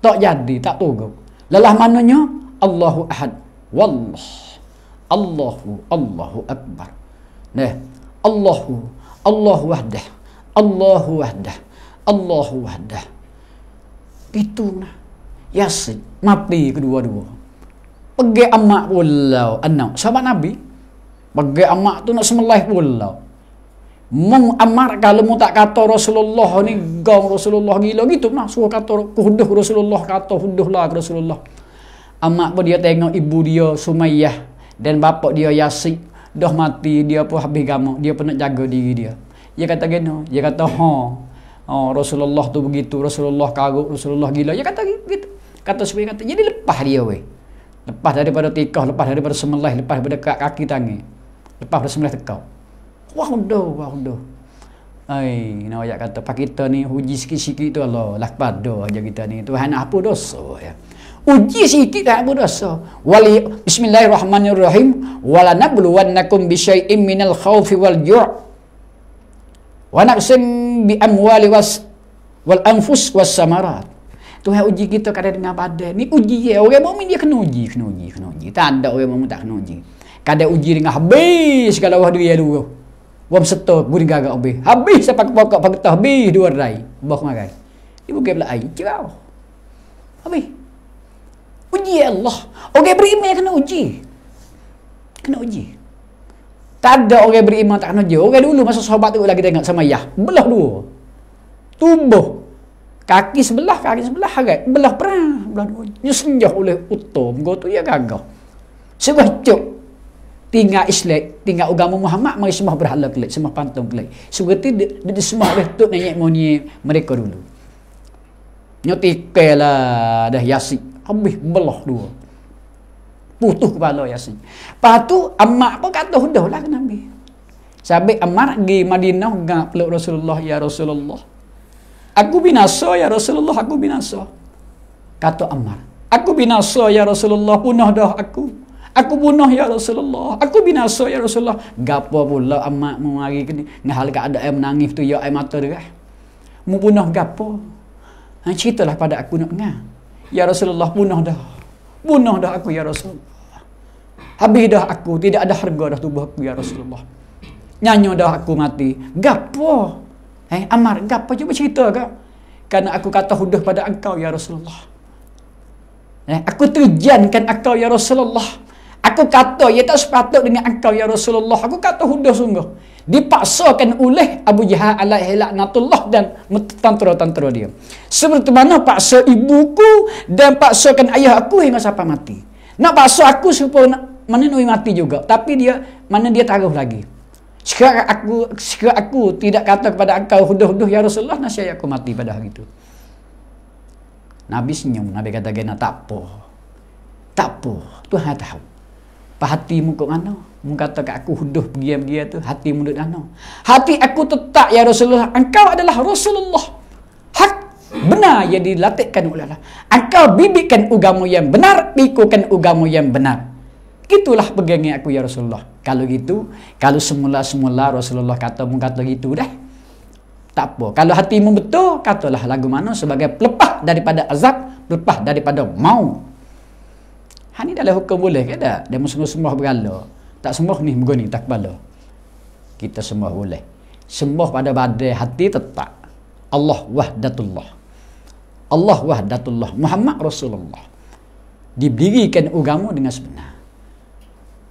tak jadi, tak turun. Lelah mananya? Allahu Ahad. Wallah. Allahu, Allahu Akbar. Nah, Allahu, Allahu Wahdah. Allahu Wahdah. Allahu Wahdah. Itu nah. Yasin, mati kedua-dua. Pergi amak pulau, anak. Sahabat Nabi, pergi amak tu nak semelih pulau. Mung amar kalau mu tak kata Rasulullah ni gong Rasulullah gila gitu nah suka kata kuduh Rasulullah kata kuduh lah Rasulullah. Amak pun dia tengok ibu dia Sumayyah dan bapak dia Yasik dah mati dia pun habis gamak dia pun nak jaga diri dia. Dia kata gino, dia kata ha. Oh, Rasulullah tu begitu, Rasulullah karut, Rasulullah gila. Dia kata gitu. Kata supaya kata jadi lepas dia weh. Lepas daripada tikah, lepas daripada semelah, lepas daripada kaki tangi. Lepas daripada semelah tekau. Wahdo, wahdo. Ai, nak ayat kata pak kita ni uji sikit-sikit tu Allah lak pada aja kita ni. Tuhan apa dosa ya. Uji sikit tak apa dosa. Wali bismillahirrahmanirrahim wala nabluwannakum bisyai'im minal khaufi wal ju' wa naqsim bi amwali was wal anfus was samarat. Tuhan uji kita kadang dengan pada. Ni uji ya. Orang mukmin dia kena uji, kena uji, kena uji. Tak ada orang mukmin tak kena uji. Kadang uji dengan habis segala wahdu ya dulu. Wam seto guring gagak obi. Habis Saya pakai pokok pagetah bi dua rai. Bok makan. Ni bukan pula ai. Cibau. Habis. Uji Allah. Orang beriman kena uji. Kena uji. Tak ada orang beriman tak kena uji. Orang dulu masa sahabat tu lagi tengok sama Yah. Belah dua. Tumbuh. Kaki sebelah, kaki sebelah. Kan? Belah perang. Belah dua. Nyusenjah oleh utuh. Gua tu ya gagal. Sebab cok tinggal Islam, tinggal agama Muhammad mari semua berhala kelik semua pantung kelik seperti di, di semua oleh tok nenek moni mereka dulu nyotikai lah dah yasik habis belah dua putuh kepala yasik Patu tu amak pun kata udah lah kena ambil sampai amak pergi Madinah dengan peluk Rasulullah ya Rasulullah aku binasa ya Rasulullah aku binasa kata amak aku binasa ya Rasulullah punah dah aku Aku bunuh ya Rasulullah. Aku binasa ya Rasulullah. Gapo pula amat mu hari ni? Ngahal ke ada air menangis tu ya air mata dia. Eh? Mu bunuh gapo? Ha ceritalah pada aku nak ngah. Ya Rasulullah bunuh dah. Bunuh dah aku ya Rasulullah. Habis dah aku, tidak ada harga dah tubuh aku ya Rasulullah. Nyanyo dah aku mati. Gapo? Eh Amar, gapo cuma cerita ke? Karena aku kata huduh pada engkau ya Rasulullah. Eh, aku terjankan engkau ya Rasulullah. Aku kata ia tak sepatut dengan engkau ya Rasulullah. Aku kata hudah sungguh. Dipaksakan oleh Abu Jahal ala helak natullah dan tantra-tantra dia. Seperti mana paksa ibuku dan paksakan ayah aku hingga sampai mati. Nak paksa aku supaya mana nak mati juga. Tapi dia mana dia taruh lagi. Sekarang aku sekarang aku tidak kata kepada engkau hudah-hudah ya Rasulullah nasi aku mati pada hari itu. Nabi senyum. Nabi kata gena tak apa. Tak apa. Tuhan tahu. Pak hati mu kat mana? Mu kata kat aku huduh pergi yang tu. Hati mu duduk mana? Hati aku tetap ya Rasulullah. Engkau adalah Rasulullah. Hak benar yang dilatihkan oleh Allah. Engkau bibitkan agama yang benar. Bikukan agama yang benar. Itulah pegangnya aku ya Rasulullah. Kalau gitu, kalau semula-semula Rasulullah kata mu kata gitu dah. Tak apa. Kalau hatimu betul, katalah lagu mana sebagai pelepah daripada azab, pelepah daripada mau. Ha ni dalam hukum boleh ke tak? Dia mesti sembah berhala. Tak semua ni begini tak kepala. Kita semua boleh. Semua pada badai hati tetap. Allah wahdatullah. Allah wahdatullah. Muhammad Rasulullah. diberikan agama dengan sebenar.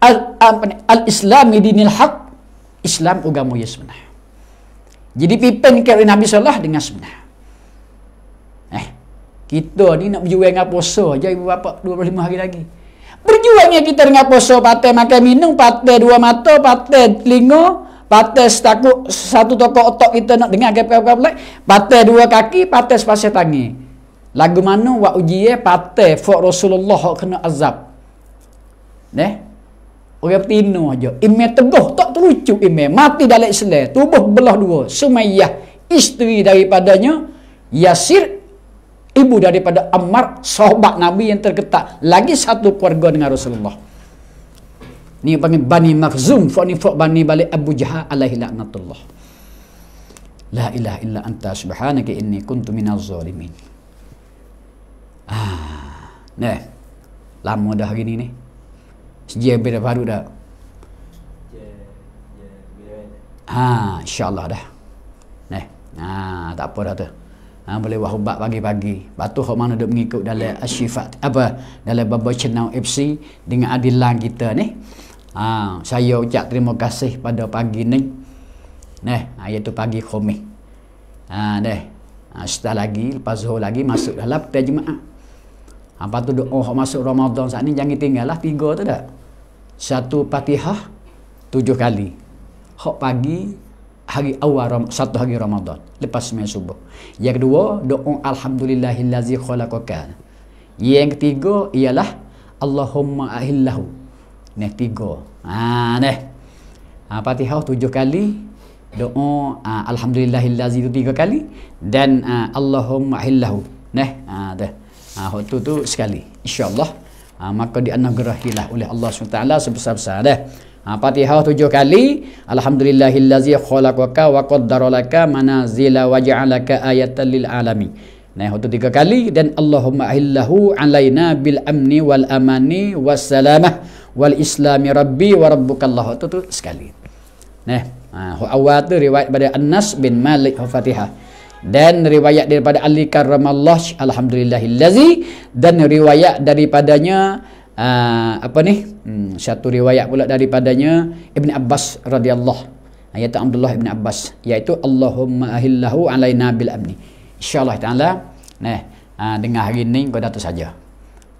Al, ah, al Islam dinil haq. Islam agama yang sebenar. Jadi pimpin kerana Nabi Sallallahu dengan sebenar. Kita ni nak berjuang dengan puasa aja ibu bapa 25 hari lagi. Berjuangnya kita dengan puasa patah makan minum, patah dua mata, patah telinga, patah satu satu tokok otak kita nak dengar gapo-gapo pula, patah dua kaki, patah sepasang tangan. Lagu mana wak ujie eh? patah fok Rasulullah hok kena azab. Neh. Orang tino aja. Ime teguh tak terucu ime. Mati dalam selai. tubuh belah dua. Sumayyah isteri daripadanya Yasir ibu daripada Ammar sahabat Nabi yang terketak lagi satu keluarga dengan Rasulullah ni panggil Bani Makhzum ni fok bani balik Abu Jahal alaihi laknatullah la ilaha illa anta subhanaka inni kuntu minaz zalimin ah neh lama dah hari ni ni sejak baru dah ha insyaallah dah neh ha tak apa dah tu ha, boleh buat ubat pagi-pagi lepas tu orang mana duk mengikut dalam asyifat apa dalam bab channel FC dengan adilan kita ni ha, saya ucap terima kasih pada pagi ni neh ha, iaitu pagi khomis ha deh ha, setelah lagi lepas zuhur lagi masuk dalam jemaah ha, apa tu doa oh, masuk Ramadan saat ni jangan tinggal lah tiga tu dak satu patihah tujuh kali hok pagi hari awal satu hari Ramadan lepas sembahyang subuh. Yang kedua, doa alhamdulillahillazi khalaqakan. Yang ketiga ialah Allahumma ahillahu. Nah, tiga. Ha nah. Ha, Fatihah tujuh kali, doa ha, alhamdulillahillazi tu tiga kali dan ha, Allahumma ahillahu. Neh ha dah. Ha hok tu sekali. Insya-Allah ha, maka dianugerahilah oleh Allah SWT sebesar-besar dah. Ha, fatihah tujuh kali. Alhamdulillahillazi khalaqaka wa qaddaralaka manazila wa ja'alaka ayatan lil alamin. Nah, itu tiga kali dan Allahumma ahillahu alaina bil amni wal amani was salamah wal islami rabbi wa rabbukallah itu tu sekali. Nah, ha, ah awal tu riwayat pada Anas bin Malik Fatihah dan riwayat daripada Ali karramallah alhamdulillahillazi dan riwayat daripadanya Ah, apa ni hmm, satu riwayat pula daripadanya Ibn Abbas radhiyallahu ayat Abdullah Ibn Abbas iaitu Allahumma ahillahu alaina bil amni Allah taala nah uh, ah, dengan hari ni kau datang saja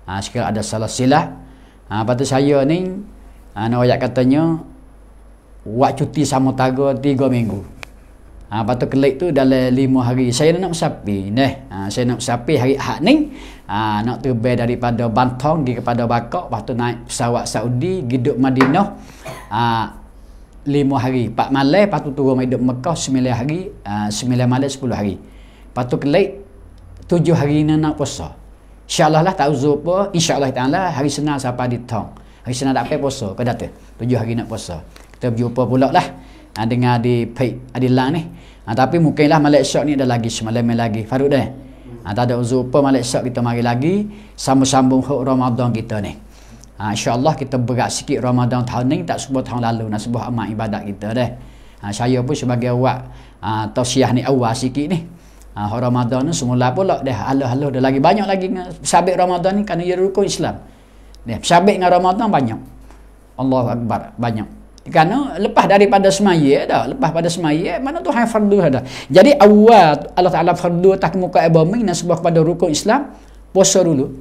ha, sekiranya ada salah silah ha, pada saya ni ha, uh, katanya buat cuti sama tiga, minggu Ha, lepas tu kelik tu dalam lima hari. Saya nak sapi. Nah, ha, saya nak sapi hari Ahad ni. Ha, nak terbay daripada Bantong pergi kepada Bakok. Lepas tu naik pesawat Saudi. Giduk Madinah. Ha, lima hari. Pak Malai. Lepas tu turun hidup Mekah. Sembilan hari. Ha, sembilan malam sepuluh hari. Lepas tu kelik. Tujuh hari ni nak puasa. InsyaAllah lah tak uzur apa. InsyaAllah ta'ala hari senang sampai di tong. Hari senang tak payah puasa. Kau datang. Tujuh hari nak puasa. Kita berjumpa pula lah ha, dengar di pek di lang ni ha, tapi mungkinlah Malaysia ni ada lagi semalam lagi Faruk dah ha, tak ada uzur pun Malaysia kita mari lagi sambung-sambung hak Ramadan kita ni ha, insyaAllah kita berat sikit Ramadan tahun ni tak sebuah tahun lalu nak sebuah amat ibadat kita dah ha, saya pun sebagai awak ha, tausiah ni awal sikit ni ha, hak Ramadan ni semula pula dah aluh-aluh dah lagi banyak lagi sabit Ramadan ni kerana dia rukun Islam Ya, sabit dengan Ramadan banyak. Allahu Akbar, banyak kerana lepas daripada semaya dah lepas pada semaya mana tu yang fardu dah jadi awal Allah Ta'ala fardu tak muka abamin dan sebab kepada rukun Islam puasa dulu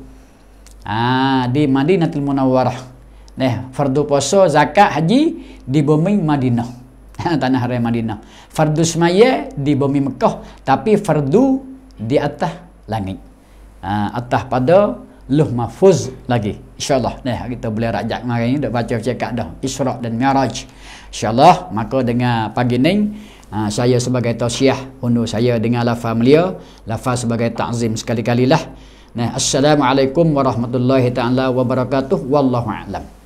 ah di Madinah til Munawwarah Nah, fardu puasa, zakat, haji di bumi Madinah. Ha, <laughs> tanah haram Madinah. Fardu semaya di bumi Mekah, tapi fardu di atas langit. Uh, atas pada Luh Mahfuz lagi. InsyaAllah ni kita boleh rajak hari ni Dia baca cakap dah Isra' dan Mi'raj InsyaAllah maka dengan pagi ni Ha, saya sebagai tausiah undur saya dengan lafaz mulia lafaz sebagai takzim sekali-kalilah nah assalamualaikum warahmatullahi taala wabarakatuh wallahu a'lam